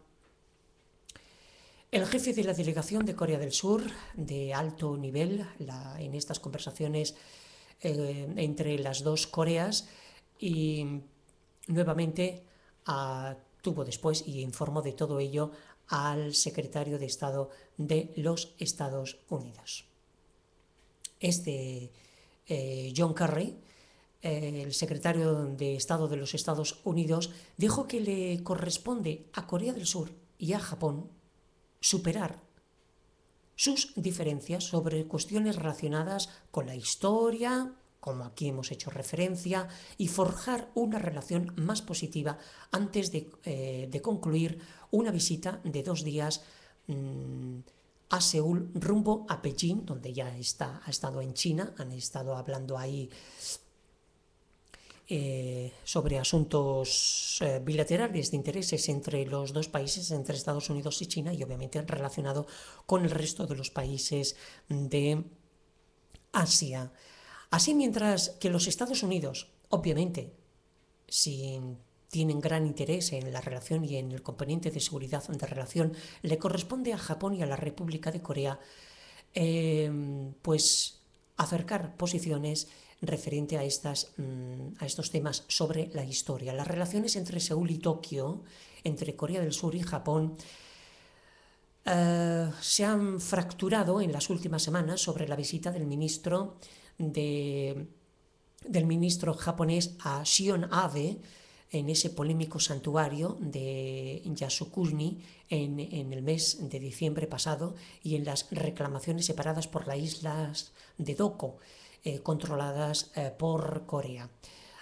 el jefe de la delegación de Corea del Sur, de alto nivel, en estas conversaciones eh, entre las dos Coreas, y nuevamente ah, tuvo después y informó de todo ello al secretario de Estado de los Estados Unidos. Este eh, John Kerry, eh, el secretario de Estado de los Estados Unidos, dijo que le corresponde a Corea del Sur y a Japón superar sus diferencias sobre cuestiones relacionadas con la historia, como aquí hemos hecho referencia, y forjar una relación más positiva antes de, eh, concluir una visita de dos días mm, a Seúl rumbo a Pekín, donde ya ha estado en China, han estado hablando ahí eh, sobre asuntos eh, bilaterales de intereses entre los dos países, entre Estados Unidos y China, y obviamente relacionado con el resto de los países de Asia. Así mientras que los Estados Unidos, obviamente, si tienen gran interés en la relación y en el componente de seguridad de relación, le corresponde a Japón y a la República de Corea eh, pues acercar posiciones referente a, estas, mm, a estos temas sobre la historia. Las relaciones entre Seúl y Tokio, entre Corea del Sur y Japón, eh, se han fracturado en las últimas semanas sobre la visita del ministro, del ministro japonés a Shion Abe, en ese polémico santuario de Yasukuni en, en, el mes de diciembre pasado y en las reclamaciones separadas por las islas de Doko. Eh, controladas eh, por Corea.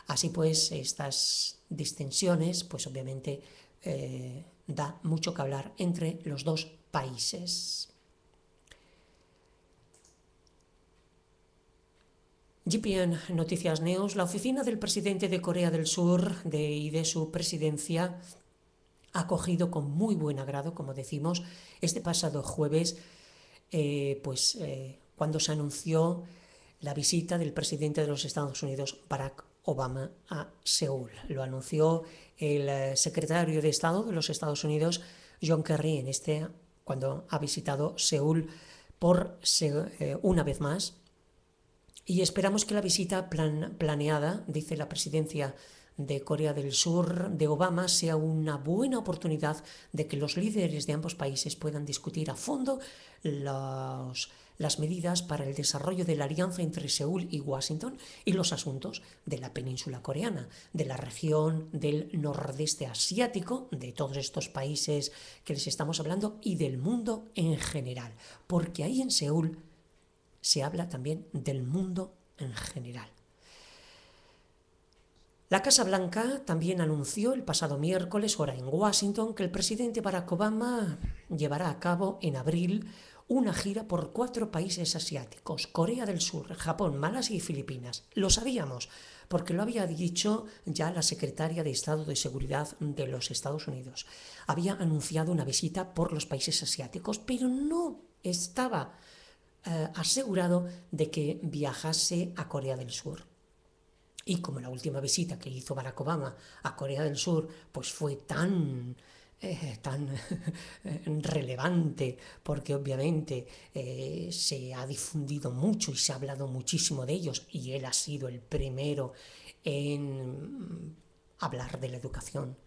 Así pues, estas distensiones, pues obviamente eh, da mucho que hablar entre los dos países. GPN Noticias News, la oficina del presidente de Corea del Sur de, y de su presidencia ha acogido con muy buen agrado, como decimos, este pasado jueves, pues cuando se anunció la visita del presidente de los Estados Unidos, Barack Obama, a Seúl. Lo anunció el eh, secretario de Estado de los Estados Unidos, John Kerry, en este, cuando ha visitado Seúl por eh, una vez más. Y esperamos que la visita planeada, dice la presidencia de Corea del Sur de Obama sea una buena oportunidad de que los líderes de ambos países puedan discutir a fondo los las medidas para el desarrollo de la alianza entre Seúl y Washington y los asuntos de la península coreana, de la región del nordeste asiático, de todos estos países que les estamos hablando y del mundo en general, porque ahí en Seúl se habla también del mundo en general. La Casa Blanca también anunció el pasado miércoles, hora en Washington, que el presidente Barack Obama llevará a cabo en abril una gira por cuatro países asiáticos, Corea del Sur, Japón, Malasia y Filipinas. Lo sabíamos, porque lo había dicho ya la secretaria de Estado de Seguridad de los Estados Unidos. Había anunciado una visita por los países asiáticos, pero no estaba eh, asegurado de que viajase a Corea del Sur. Y como la última visita que hizo Barack Obama a Corea del Sur, pues fue tan tan eh, relevante, porque obviamente eh, se ha difundido mucho y se ha hablado muchísimo de ellos, y él ha sido el primero en hablar de la educación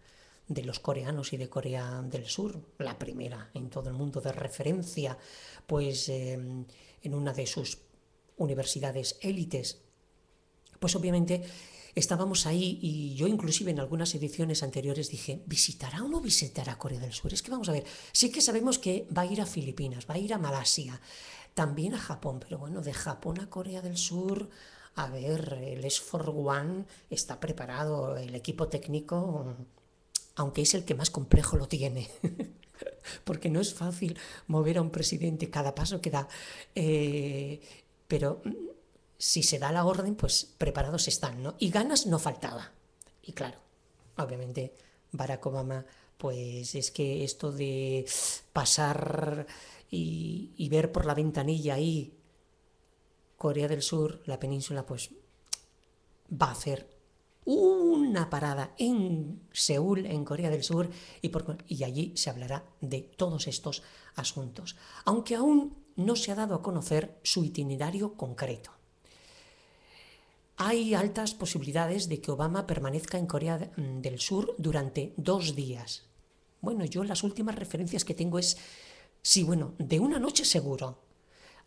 de los coreanos y de Corea del Sur, la primera en todo el mundo de referencia, pues eh, en una de sus universidades élites. Pues obviamente estábamos ahí y yo inclusive en algunas ediciones anteriores dije, ¿visitará o no visitará Corea del Sur? Es que vamos a ver, sí que sabemos que va a ir a Filipinas, va a ir a Malasia, también a Japón, pero bueno, de Japón a Corea del Sur, a ver, el S4 One está preparado, el equipo técnico, aunque es el que más complejo lo tiene. Porque no es fácil mover a un presidente cada paso que da. Eh, pero si se da la orden, pues preparados están, ¿no? Y ganas no faltaba. Y claro, obviamente Barack Obama, pues es que esto de pasar y, ver por la ventanilla ahí Corea del Sur, la península, pues va a hacer una parada en Seúl, en Corea del Sur, y, y, allí se hablará de todos estos asuntos, aunque aún no se ha dado a conocer su itinerario concreto. Hay altas posibilidades de que Obama permanezca en Corea mm, del Sur durante dos días. Bueno, yo las últimas referencias que tengo es, sí, bueno, de una noche seguro.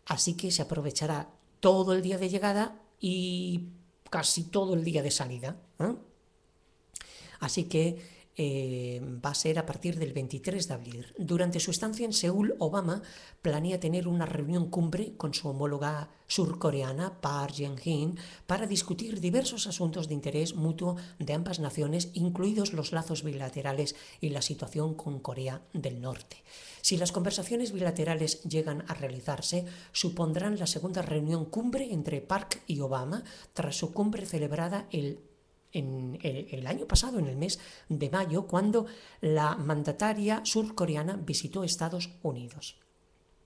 Así que se aprovechará todo el día de llegada y casi todo el día de salida. ¿eh? Así que eh, va a ser a partir del 23 de abril. Durante su estancia en Seúl, Obama planea tener una reunión cumbre con su homóloga surcoreana, Park geun in para discutir diversos asuntos de interés mutuo de ambas naciones, incluidos los lazos bilaterales y la situación con Corea del Norte. Si las conversaciones bilaterales llegan a realizarse, supondrán la segunda reunión cumbre entre Park y Obama, tras su cumbre celebrada el en el, el, año pasado, en el mes de mayo, cuando la mandataria surcoreana visitó Estados Unidos.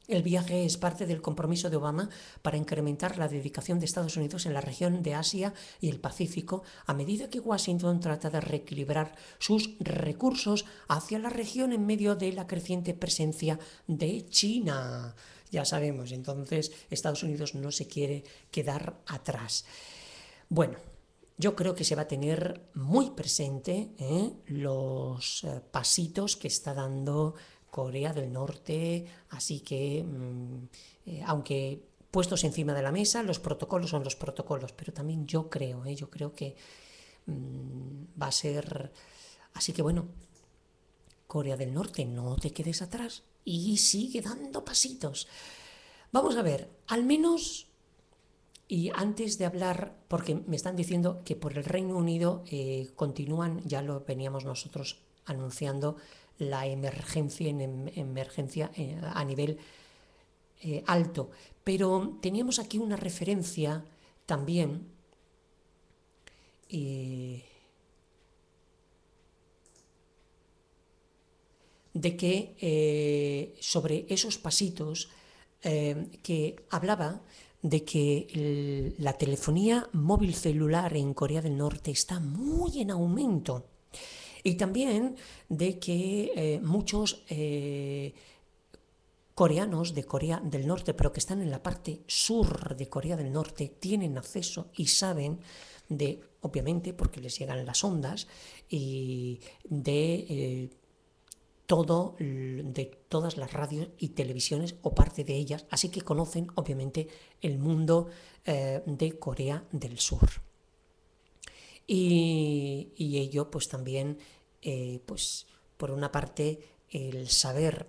El viaje es parte del compromiso de Obama para incrementar la dedicación de Estados Unidos en la región de Asia y el Pacífico a medida que Washington trata de reequilibrar sus recursos hacia la región en medio de la creciente presencia de China. Ya sabemos, entonces Estados Unidos no se quiere quedar atrás. Bueno, yo creo que se va a tener muy presente ¿eh? los eh, pasitos que está dando Corea del Norte, así que mm, eh, aunque puestos encima de la mesa, los protocolos son los protocolos, pero también yo creo, yo creo que mm, va a ser... Así que bueno, Corea del Norte, no te quedes atrás y sigue dando pasitos. Vamos a ver, al menos y antes de hablar, porque me están diciendo que por el Reino Unido eh, continúan, ya lo veníamos nosotros anunciando, la emergencia en, em-, emergencia eh, a nivel eh, alto. Pero teníamos aquí una referencia también. de que sobre esos pasitos que hablaba de que la telefonía móvil celular en Corea del Norte está muy en aumento y también de que eh, muchos eh, coreanos de Corea del Norte, pero que están en la parte sur de Corea del Norte, tienen acceso y saben de, obviamente, porque les llegan las ondas, y de... Eh, todo, de todas las radios y televisiones o parte de ellas, así que conocen obviamente el mundo eh, de Corea del Sur. Y, ello pues también, eh, pues por una parte el saber,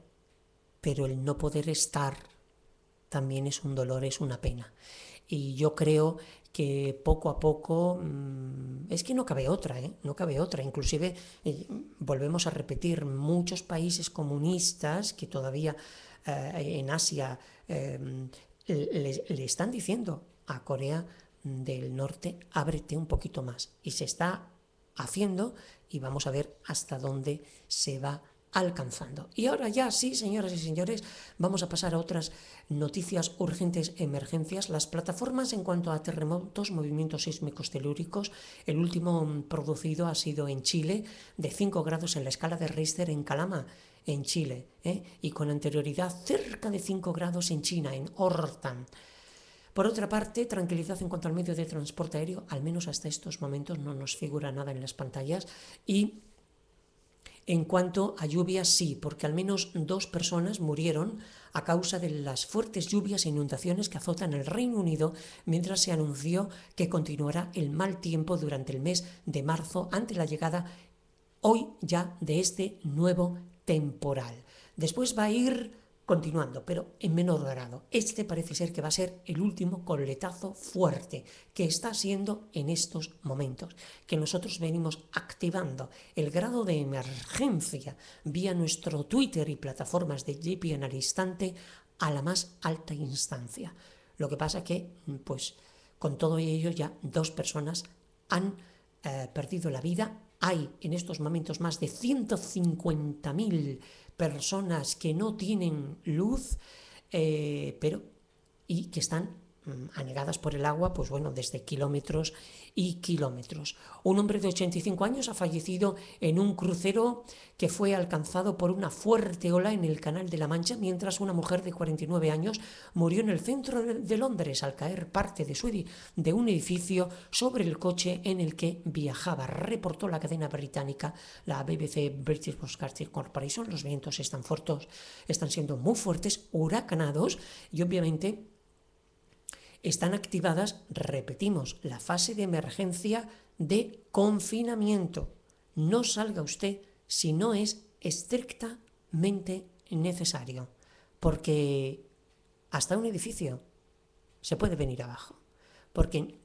pero el no poder estar también es un dolor, es una pena. Y yo creo que poco a poco mm, es que no cabe otra, ¿eh? no cabe otra. Inclusive eh, volvemos a repetir muchos países comunistas que todavía eh, en Asia le, le, están diciendo a Corea del Norte ábrete un poquito más y se está haciendo y vamos a ver hasta dónde se va alcanzando. Y ahora ya sí, señoras y señores, vamos a pasar a otras noticias urgentes, emergencias. Las plataformas en cuanto a terremotos, movimientos sísmicos telúricos, el último producido ha sido en Chile, de 5 grados en la escala de Richter en Calama, en Chile, ¿eh? y con anterioridad cerca de 5 grados en China, en Hortan. Por otra parte, tranquilidad en cuanto al medio de transporte aéreo, al menos hasta estos momentos no nos figura nada en las pantallas y en cuanto a lluvias, sí, porque al menos dos personas murieron a causa de las fuertes lluvias e inundaciones que azotan el Reino Unido mientras se anunció que continuará el mal tiempo durante el mes de marzo ante la llegada hoy ya de este nuevo temporal. Después va a ir continuando, pero en menor grado. Este parece ser que va a ser el último coletazo fuerte que está siendo en estos momentos, que nosotros venimos activando el grado de emergencia vía nuestro Twitter y plataformas de en al instante a la más alta instancia. Lo que pasa que, pues, con todo ello ya dos personas han eh, perdido la vida. Hay en estos momentos más de 150.000 personas que no tienen luz, eh, pero y que están Mm, anegadas por el agua, pues bueno, desde kilómetros y kilómetros. Un hombre de 85 años ha fallecido en un crucero que fue alcanzado por una fuerte ola en el Canal de la Mancha, mientras una mujer de 49 años murió en el centro de Londres al caer parte de su de un edificio sobre el coche en el que viajaba, reportó la cadena británica, la BBC British Broadcasting Corporation. Los vientos están fuertes, están siendo muy fuertes, huracanados y obviamente están activadas, repetimos, la fase de emergencia de confinamiento. No salga usted si no es estrictamente necesario, porque hasta un edificio se puede venir abajo, porque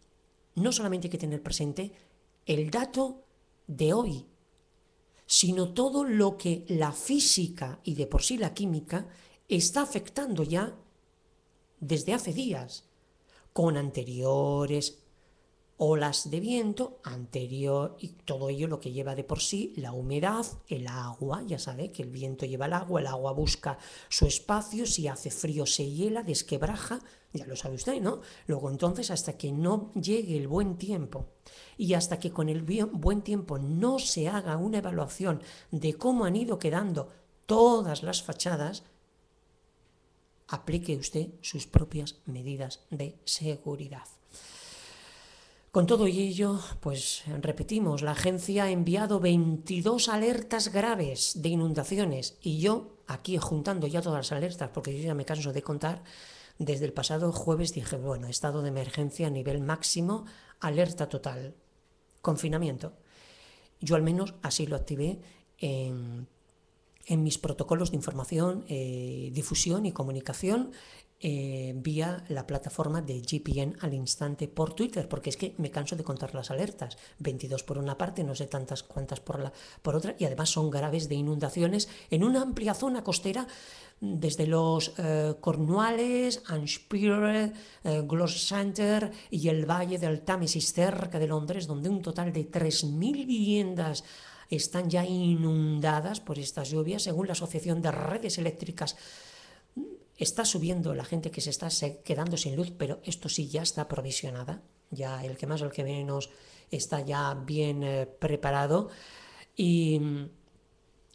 no solamente hay que tener presente el dato de hoy, sino todo lo que la física y de por sí la química está afectando ya desde hace días con anteriores olas de viento anterior y todo ello lo que lleva de por sí la humedad, el agua, ya sabe que el viento lleva el agua, el agua busca su espacio, si hace frío se hiela, desquebraja, ya lo sabe usted, ¿no? Luego entonces hasta que no llegue el buen tiempo y hasta que con el buen tiempo no se haga una evaluación de cómo han ido quedando todas las fachadas, aplique usted sus propias medidas de seguridad. Con todo ello, pues repetimos, la agencia ha enviado 22 alertas graves de inundaciones y yo, aquí juntando ya todas las alertas, porque yo ya me canso de contar, desde el pasado jueves dije, bueno, estado de emergencia a nivel máximo, alerta total, confinamiento. Yo al menos así lo activé en en mis protocolos de información, eh, difusión y comunicación eh, vía la plataforma de GPN al instante por Twitter, porque es que me canso de contar las alertas, 22 por una parte, no sé tantas cuantas por, la, por otra, y además son graves de inundaciones en una amplia zona costera, desde los eh, Cornuales, Anspire, Gloucester y el Valle del Támesis, cerca de Londres, donde un total de 3.000 viviendas están ya inundadas por estas lluvias. Según la Asociación de Redes Eléctricas, está subiendo la gente que se está quedando sin luz, pero esto sí ya está provisionada. Ya el que más o el que menos está ya bien eh, preparado. Y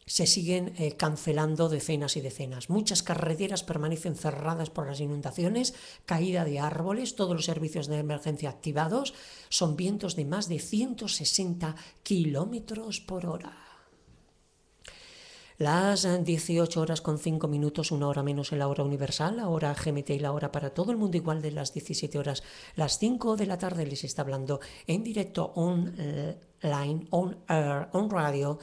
se siguen eh, cancelando decenas y decenas. Muchas carreteras permanecen cerradas por las inundaciones, caída de árboles, todos los servicios de emergencia activados. Son vientos de más de 160 kilómetros por hora. Las 18 horas con 5 minutos, una hora menos en la hora universal, la hora GMT y la hora para todo el mundo igual de las 17 horas. Las 5 de la tarde les está hablando en directo online, on air, on radio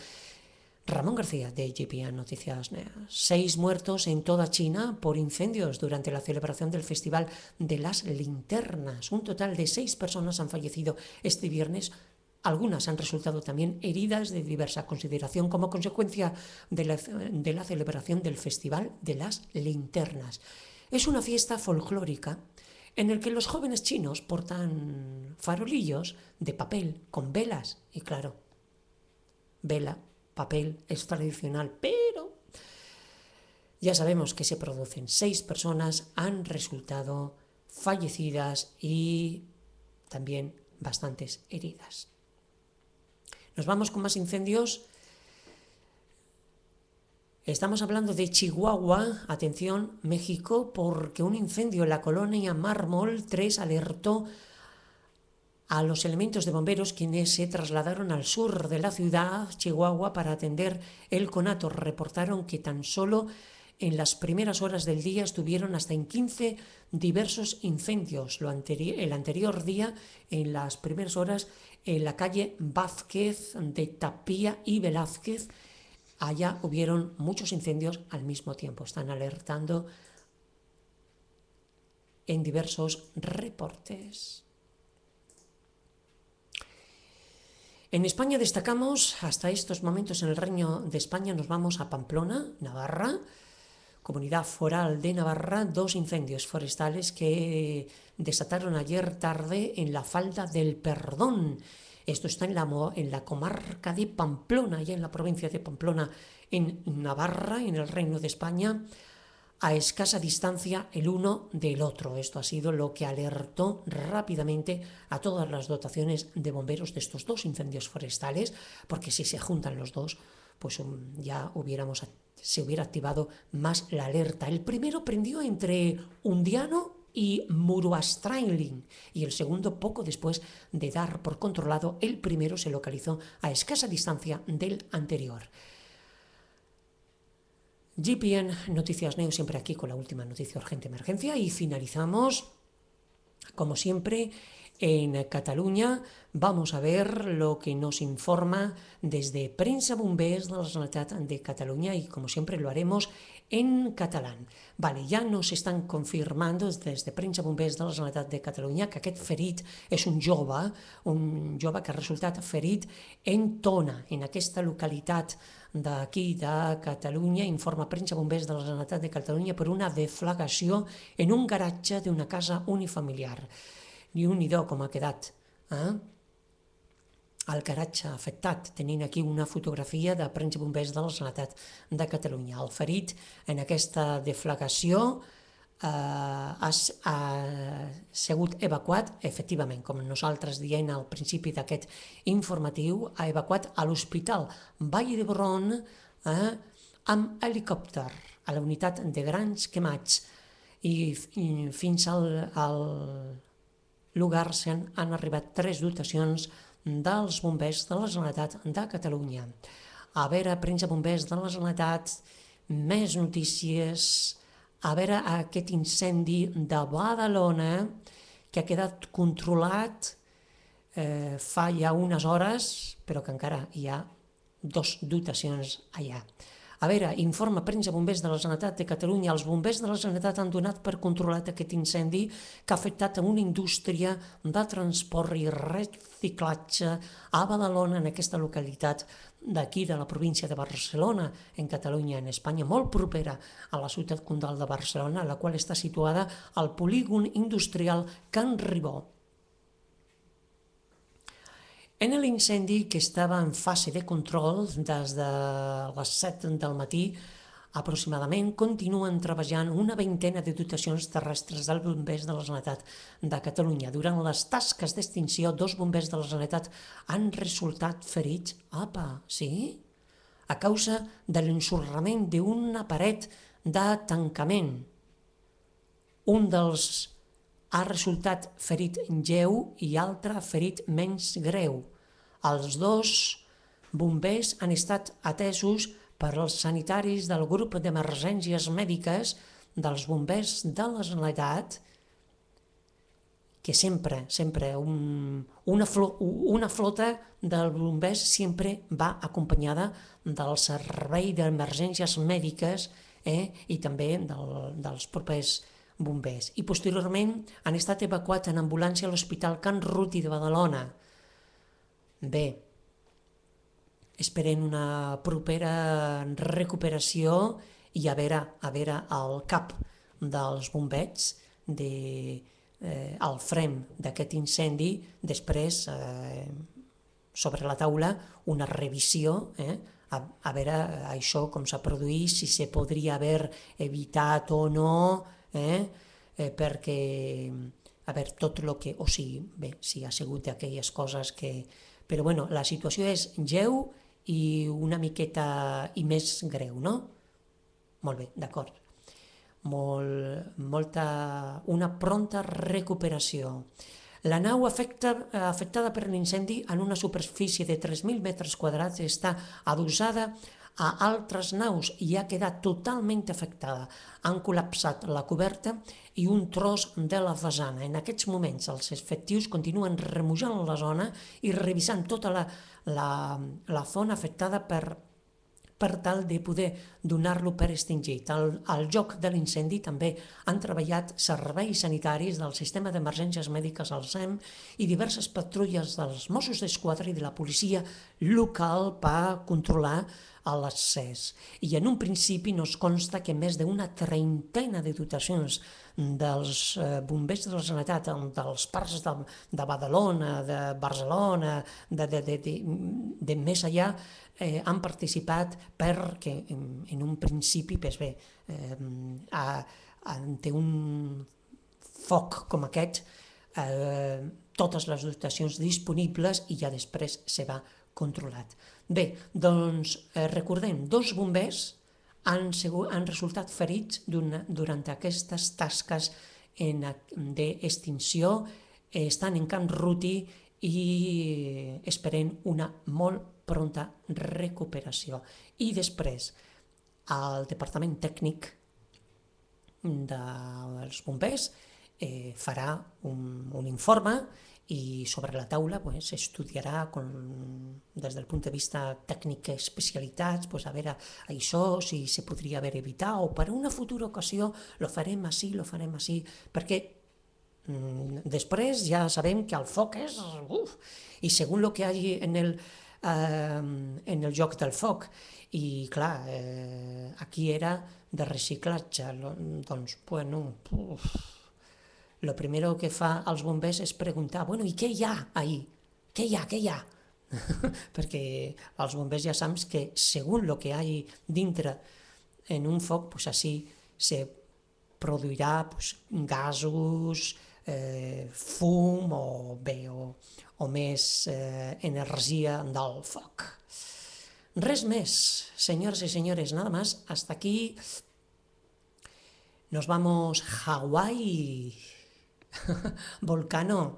Ramón García de GPN Noticias Seis muertos en toda China por incendios durante la celebración del Festival de las Linternas. Un total de seis personas han fallecido este viernes algunas han resultado también heridas de diversa consideración como consecuencia de la, celebración del Festival de las Linternas. Es una fiesta folclórica en la que los jóvenes chinos portan farolillos de papel con velas y claro, vela papel es tradicional, pero ya sabemos que se producen seis personas, han resultado fallecidas y también bastantes heridas. Nos vamos con más incendios. Estamos hablando de Chihuahua, atención, México, porque un incendio en la colonia Mármol 3 alertó a los elementos de bomberos quienes se trasladaron al sur de la ciudad, Chihuahua, para atender el conato. Reportaron que tan solo en las primeras horas del día estuvieron hasta en 15 diversos incendios. Lo el anterior día, en las primeras horas, en la calle Vázquez de Tapía y Velázquez, allá hubieron muchos incendios al mismo tiempo. Están alertando en diversos reportes. En España destacamos, hasta estos momentos en el Reino de España, nos vamos a Pamplona, Navarra, comunidad foral de Navarra, dos incendios forestales que desataron ayer tarde en la falda del Perdón. Esto está en la, comarca de Pamplona, ya en la provincia de Pamplona, en Navarra, en el Reino de España a escasa distancia el uno del otro. Esto ha sido lo que alertó rápidamente a todas las dotaciones de bomberos de estos dos incendios forestales, porque si se juntan los dos, pues um, ya hubiéramos, se hubiera activado más la alerta. El primero prendió entre Undiano y Muruastrainlin, y el segundo poco después de dar por controlado, el primero se localizó a escasa distancia del anterior. GPN Noticias News, siempre aquí con la última noticia urgente emergencia y finalizamos, como siempre, en Cataluña vamos a ver lo que nos informa desde Prensa Bombers la de Cataluña y como siempre lo haremos en català. Vale, ja no s'estan confirmant des de Premsa Bombers de la Generalitat de Catalunya que aquest ferit és un jove, un jove que ha resultat ferit en Tona, en aquesta localitat d'aquí de Catalunya, informa Premsa Bombers de la Generalitat de Catalunya per una deflagació en un garatge d'una casa unifamiliar. Ni un ni com ha quedat. Eh? al caratge afectat, tenint aquí una fotografia de Prens i Bombers de la Generalitat de Catalunya. El ferit en aquesta deflagració eh, ha, ha sigut evacuat, efectivament, com nosaltres dient al principi d'aquest informatiu, ha evacuat a l'Hospital Vall d'Hebron eh, amb helicòpter a la unitat de grans quemats i, fins al, al lugar s'han arribat tres dotacions dels bombers de la Generalitat de Catalunya. A veure, premsa bombers de la Generalitat, més notícies, a veure aquest incendi de Badalona que ha quedat controlat eh, fa ja unes hores, però que encara hi ha dos dotacions allà. A veure, informa premsa bombers de la Generalitat de Catalunya. Els bombers de la Generalitat han donat per controlat aquest incendi que ha afectat a una indústria de transport i reciclatge a Badalona, en aquesta localitat d'aquí, de la província de Barcelona, en Catalunya, en Espanya, molt propera a la ciutat condal de Barcelona, la qual està situada al polígon industrial Can Ribó en l'incendi que estava en fase de control des de les 7 del matí aproximadament continuen treballant una vintena de dotacions terrestres dels bombers de la Generalitat de Catalunya. Durant les tasques d'extinció, dos bombers de la Generalitat han resultat ferits. Apa, sí? A causa de l'ensorrament d'una paret de tancament. Un dels ha resultat ferit lleu i altre ferit menys greu. Els dos bombers han estat atesos per als sanitaris del grup d'emergències mèdiques dels bombers de la Generalitat, que sempre, sempre, un, una, flo, una flota del bombers sempre va acompanyada del servei d'emergències mèdiques eh, i també del, dels propers bombers i posteriorment han estat evacuats en ambulància a l'Hospital Can Ruti de Badalona. Bé, esperen una propera recuperació i a veure, a veure el cap dels bombets de, eh, al frem d'aquest incendi, després eh, sobre la taula una revisió eh, a, a veure eh, això com s'ha produït, si se podria haver evitat o no, eh? Eh, perquè a veure, tot el que... O sigui, bé, si sí, ha sigut d'aquelles coses que... Però bueno, la situació és lleu i una miqueta i més greu, no? Molt bé, d'acord. Molt, molta, una pronta recuperació. La nau afecta, afectada per l'incendi en una superfície de 3.000 metres quadrats està adossada a altres naus i ha quedat totalment afectada. Han col·lapsat la coberta i un tros de la façana. En aquests moments els efectius continuen remujant la zona i revisant tota la, la, la font afectada per, per tal de poder donar-lo per extingit. Al, al lloc de l'incendi també han treballat serveis sanitaris del sistema d'emergències mèdiques al SEM i diverses patrulles dels Mossos d'Esquadra i de la policia local per controlar a les 6. I en un principi no es consta que més d'una treintena de dotacions dels eh, bombers de la Generalitat, dels parcs de, de Badalona, de Barcelona, de, de, de, de, de més allà, eh, han participat perquè en, en un principi, pues bé, eh, a, ante un foc com aquest, eh, totes les dotacions disponibles i ja després se va controlat. Bé, doncs eh, recordem, dos bombers han, segur, han resultat ferits durant aquestes tasques d'extinció, eh, estan en camp ruti i esperen una molt pronta recuperació. I després, al Departament Tècnic dels Bombers, eh, farà un, un informe i sobre la taula pues, estudiarà des del punt de vista tècnic especialitats, pues, a veure això si se podria haver evitat o per una futura ocasió lo farem així, lo farem així, perquè mm, després ja sabem que el foc és uf, i segons el que hi hagi en el, eh, en el joc del foc i clar, eh, aquí era de reciclatge, doncs, bueno, uf, lo primero que fa als bombers és preguntar, bueno, i què hi ha ahir? Què hi ha, què hi ha? Perquè els bombers ja saps que segons lo que hi dintre en un foc, pues així se produirà pues, gasos, eh, fum o bé, o, o més eh, energia del foc. Res més, senyors i señores, nada más. Hasta aquí nos vamos Hawaii. Volcano,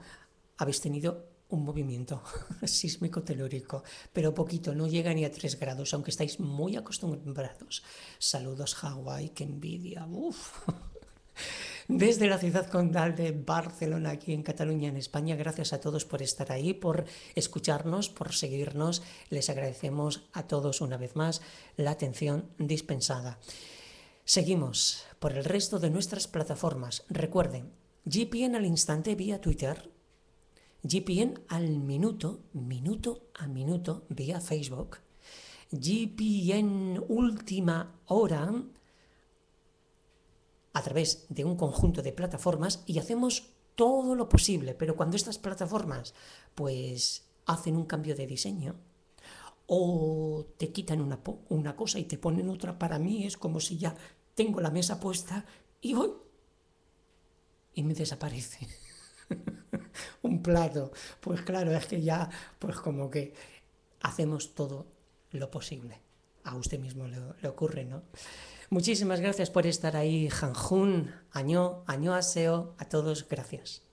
habéis tenido un movimiento sísmico telúrico, pero poquito, no llega ni a 3 grados, aunque estáis muy acostumbrados. Saludos Hawái, qué envidia. Uf. Desde la ciudad condal de Barcelona, aquí en Cataluña, en España, gracias a todos por estar ahí, por escucharnos, por seguirnos. Les agradecemos a todos una vez más la atención dispensada. Seguimos por el resto de nuestras plataformas. Recuerden, GPN al instante vía Twitter, GPN al minuto, minuto a minuto vía Facebook, GPN última hora a través de un conjunto de plataformas y hacemos todo lo posible, pero cuando estas plataformas pues hacen un cambio de diseño o te quitan una, una cosa y te ponen otra, para mí es como si ya tengo la mesa puesta y voy y me desaparece. un plato. Pues claro, es que ya, pues como que hacemos todo lo posible. A usted mismo le, ocurre, ¿no? Muchísimas gracias por estar ahí, Hanjun, Año, Año Aseo, a todos, gracias.